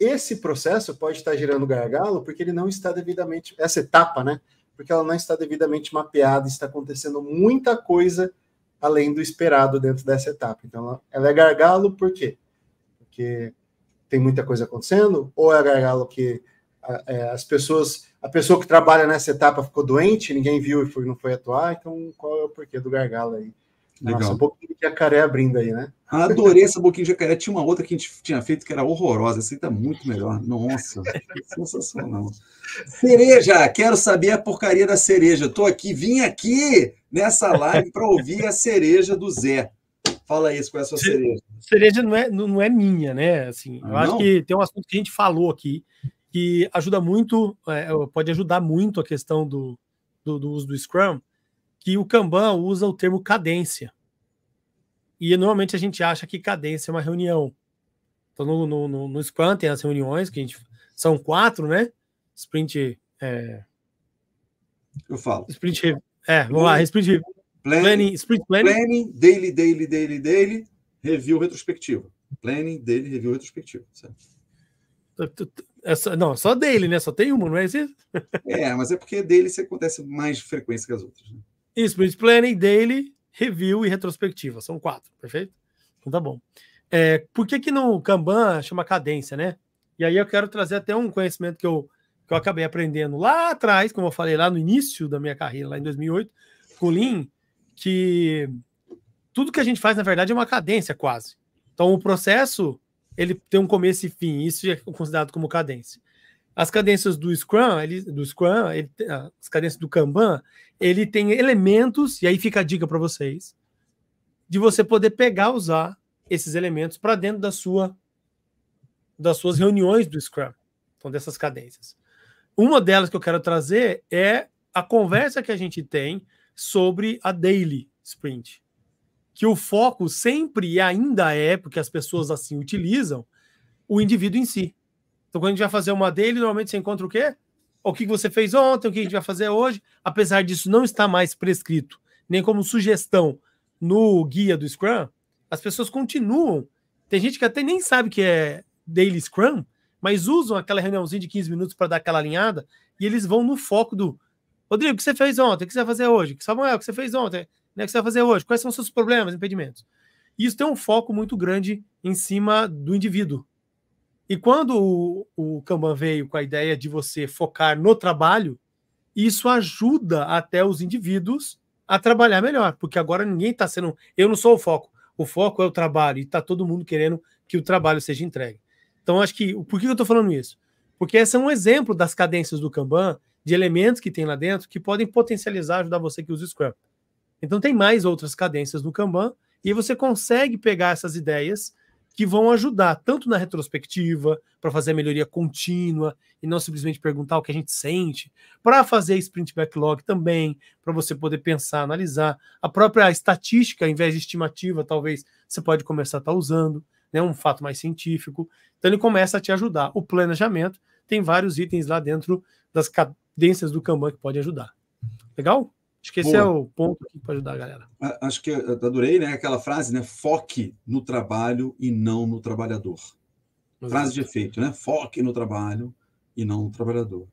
Esse processo pode estar gerando gargalo porque ele não está devidamente. Essa etapa, né? Porque ela não está devidamente mapeada, está acontecendo muita coisa além do esperado dentro dessa etapa. Então, ela, é gargalo por quê? Porque tem muita coisa acontecendo, ou é gargalo que é, as pessoas a pessoa que trabalha nessa etapa ficou doente, ninguém viu e foi, não foi atuar, então qual é o porquê do gargalo aí? Legal. Nossa, um pouquinho de jacaré abrindo aí, né? Adorei essa boquinha de jacaré. Tinha uma outra que a gente tinha feito que era horrorosa. Essa aí tá muito melhor. Nossa, (laughs) sensacional. Cereja, quero saber a porcaria da cereja. Tô aqui, vim aqui nessa live para ouvir a cereja do Zé. Fala isso com essa cereja. Cereja não é, não é minha, né? Assim, eu ah, acho que tem um assunto que a gente falou aqui, que ajuda muito, é, é, pode ajudar muito a questão do, do, do, uso do Scrum, que o Kanban usa o termo cadência. E normalmente a gente acha que cadência é uma reunião. Então no, no, no, no Scrum tem as reuniões, que a gente. São quatro, né? Sprint. É, Eu falo. Sprint. É, vamos lá, sprint. Planning, planning, sprint planning. planning, daily, daily, daily, daily, review retrospectivo. Planning, daily, review retrospectivo. Certo? É só, não, só dele, né? Só tem uma, não é isso? é, mas é porque dele se acontece mais frequência que as outras. Né? Isso, Sprint Planning, Daily, Review e Retrospectiva. São quatro, perfeito? Então tá bom. É, por que, que no Kanban chama cadência, né? E aí eu quero trazer até um conhecimento que eu, que eu acabei aprendendo lá atrás, como eu falei lá no início da minha carreira, lá em 2008, com o Lean, que tudo que a gente faz, na verdade, é uma cadência quase. Então o processo ele tem um começo e fim. Isso é considerado como cadência. As cadências do Scrum, ele, do Scrum, ele, ah, as cadências do Kanban, ele tem elementos, e aí fica a dica para vocês, de você poder pegar, usar esses elementos para dentro da sua das suas reuniões do Scrum, então dessas cadências. Uma delas que eu quero trazer é a conversa que a gente tem sobre a daily sprint que o foco sempre e ainda é, porque as pessoas assim utilizam, o indivíduo em si. Então, quando a gente vai fazer uma dele, normalmente você encontra o quê? O que você fez ontem, o que a gente vai fazer hoje. Apesar disso não estar mais prescrito, nem como sugestão no guia do Scrum, as pessoas continuam. Tem gente que até nem sabe que é Daily Scrum, mas usam aquela reuniãozinha de 15 minutos para dar aquela alinhada e eles vão no foco do Rodrigo, o que você fez ontem? O que você vai fazer hoje? Samuel, o que você fez ontem? né, que você vai fazer hoje, quais são os seus problemas, impedimentos. E isso tem um foco muito grande em cima do indivíduo. E quando o, o Kanban veio com a ideia de você focar no trabalho, isso ajuda até os indivíduos a trabalhar melhor, porque agora ninguém está sendo. Eu não sou o foco, o foco é o trabalho, e está todo mundo querendo que o trabalho seja entregue. Então, acho que. Por que eu estou falando isso? Porque esse é um exemplo das cadências do Kanban, de elementos que tem lá dentro que podem potencializar, ajudar você que usa o Scrum. Então tem mais outras cadências no Kanban e você consegue pegar essas ideias que vão ajudar tanto na retrospectiva, para fazer a melhoria contínua e não simplesmente perguntar o que a gente sente, para fazer sprint backlog também, para você poder pensar, analisar. A própria estatística, ao invés de estimativa, talvez você pode começar a estar tá usando, né, um fato mais científico. Então ele começa a te ajudar. O planejamento tem vários itens lá dentro das cadências do Kanban que pode ajudar. Legal? Acho que esse é o ponto que pode ajudar a galera. Acho que adorei, né? Aquela frase, né? Foque no trabalho e não no trabalhador. Exato. Frase é de efeito, né? Foque no trabalho e não no trabalhador.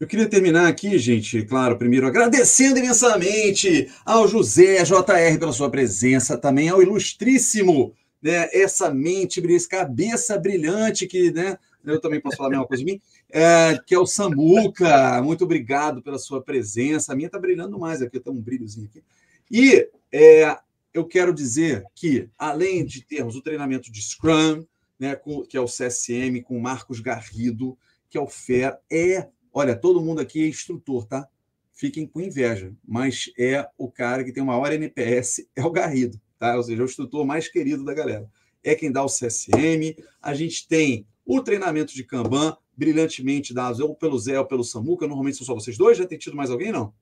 Eu queria terminar aqui, gente, claro, primeiro agradecendo imensamente ao José JR pela sua presença, também ao ilustríssimo, né, essa mente, essa cabeça brilhante que né, eu também posso falar a mesma coisa de mim, é, que é o Samuca. Muito obrigado pela sua presença. A minha está brilhando mais aqui, tem um brilhozinho aqui. E é, eu quero dizer que, além de termos o treinamento de Scrum, né, com, que é o CSM, com Marcos Garrido, que é o FER, é. Olha, todo mundo aqui é instrutor, tá? Fiquem com inveja, mas é o cara que tem uma hora NPS, é o Garrido, tá? Ou seja, é o instrutor mais querido da galera é quem dá o CSM. A gente tem o treinamento de Kanban, brilhantemente dado ou pelo Zé ou pelo Samuca, normalmente são só vocês dois, já tem tido mais alguém, não?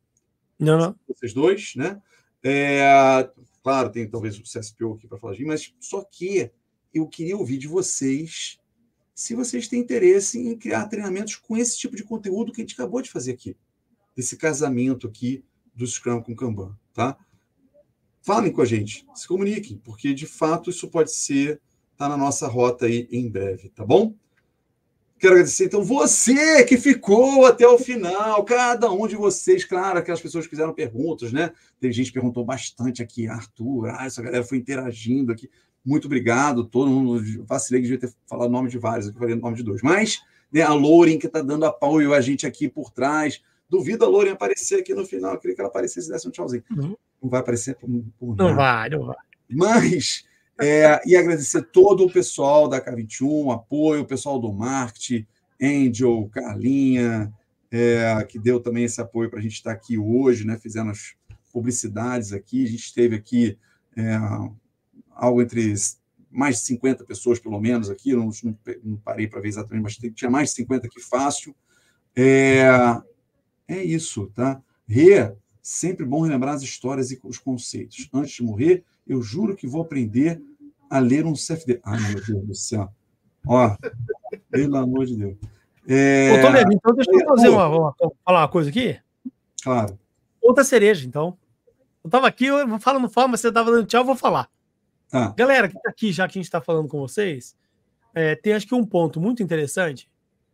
Não, não. Vocês dois, né? É, claro, tem talvez o CSPO aqui para falar, mas só que eu queria ouvir de vocês se vocês têm interesse em criar treinamentos com esse tipo de conteúdo que a gente acabou de fazer aqui, esse casamento aqui do Scrum com Kanban, tá? Falem com a gente, se comuniquem, porque de fato isso pode ser está na nossa rota aí em breve, tá bom? Quero agradecer, então, você que ficou até o final, cada um de vocês, claro, aquelas pessoas que fizeram perguntas, né? Teve gente que perguntou bastante aqui, Arthur, ah, essa galera foi interagindo aqui. Muito obrigado, todo mundo, vacilei que devia ter falado o nome de vários, eu falei o nome de dois, mas né, a Loren que está dando apoio a gente aqui por trás, duvido a Loren aparecer aqui no final, eu queria que ela aparecesse e desse um tchauzinho. Uhum. Não vai aparecer por, por Não vai, não vai. Mas (laughs) É, e agradecer todo o pessoal da K21, apoio, o pessoal do marketing, Angel, Carlinha, é, que deu também esse apoio para a gente estar tá aqui hoje, né? Fizendo as publicidades aqui. A gente teve aqui é, algo entre mais de 50 pessoas, pelo menos, aqui. Não, não, parei para ver exatamente, mas tinha mais de 50 aqui fácil. É, é isso, tá? Rê, sempre bom relembrar as histórias e os conceitos. Antes de morrer, eu juro que vou aprender a ler um CFD. Ai, meu Deus do céu. Ó, pelo amor de Deus. É... Ô, Toledo, então deixa eu fazer uma, uma, falar uma coisa aqui. Claro. Outra cereja, então. Eu tava aqui, eu vou falando forma, mas você tava dando tchau, eu vou falar. Ah. Galera, que tá aqui, já que a gente está falando com vocês, é, tem acho que um ponto muito interessante,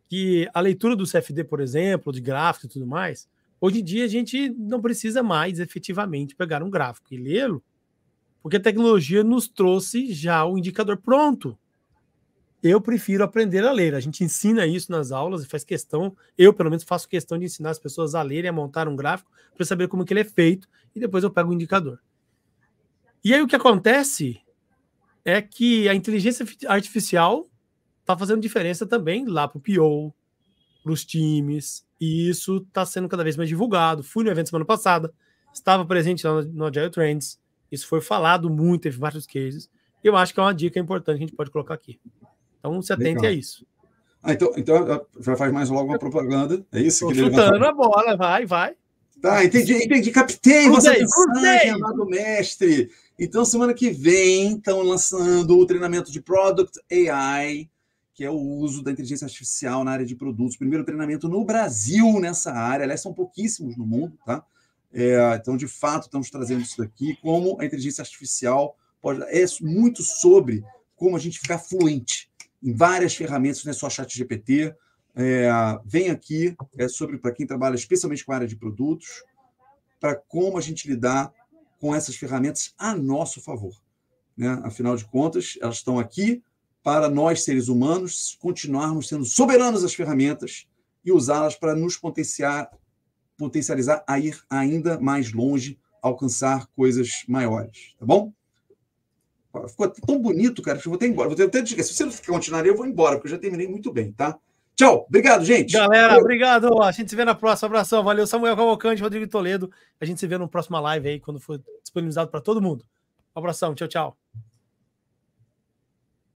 que a leitura do CFD, por exemplo, de gráfico e tudo mais, hoje em dia a gente não precisa mais efetivamente pegar um gráfico e lê-lo porque a tecnologia nos trouxe já o indicador pronto. Eu prefiro aprender a ler. A gente ensina isso nas aulas e faz questão, eu pelo menos faço questão de ensinar as pessoas a lerem, a montar um gráfico para saber como que ele é feito e depois eu pego o indicador. E aí o que acontece é que a inteligência artificial está fazendo diferença também lá para o PO, para os times, e isso está sendo cada vez mais divulgado. Fui no evento semana passada, estava presente lá no, no Agile Trends, isso foi falado muito, em vários cases. E eu acho que é uma dica importante que a gente pode colocar aqui. Então, se atente Legal. a isso. Ah, então, então já faz mais logo uma propaganda. É isso Tô que chutando a bola, vai, vai. Tá, entendi, entendi. Captei Você vossa amado mestre. Então, semana que vem, estão lançando o treinamento de Product AI, que é o uso da inteligência artificial na área de produtos. Primeiro treinamento no Brasil nessa área. Aliás, são pouquíssimos no mundo, tá? É, então, de fato, estamos trazendo isso daqui, como a inteligência artificial pode. É muito sobre como a gente ficar fluente em várias ferramentas, não é só chat GPT. É, vem aqui, é sobre para quem trabalha especialmente com a área de produtos, para como a gente lidar com essas ferramentas a nosso favor. Né? Afinal de contas, elas estão aqui para nós, seres humanos, continuarmos sendo soberanos das ferramentas e usá-las para nos potenciar potencializar a ir ainda mais longe, alcançar coisas maiores, tá bom? Ficou tão bonito, cara, que eu vou até embora. Vou até desligar. Se você não continuar, eu vou embora, porque eu já terminei muito bem, tá? Tchau, obrigado, gente. Galera, obrigado. A gente se vê na próxima. Abração. Valeu, Samuel Cavalcante, Rodrigo Toledo. A gente se vê na próxima live aí, quando for disponibilizado para todo mundo. Um abração, tchau, tchau.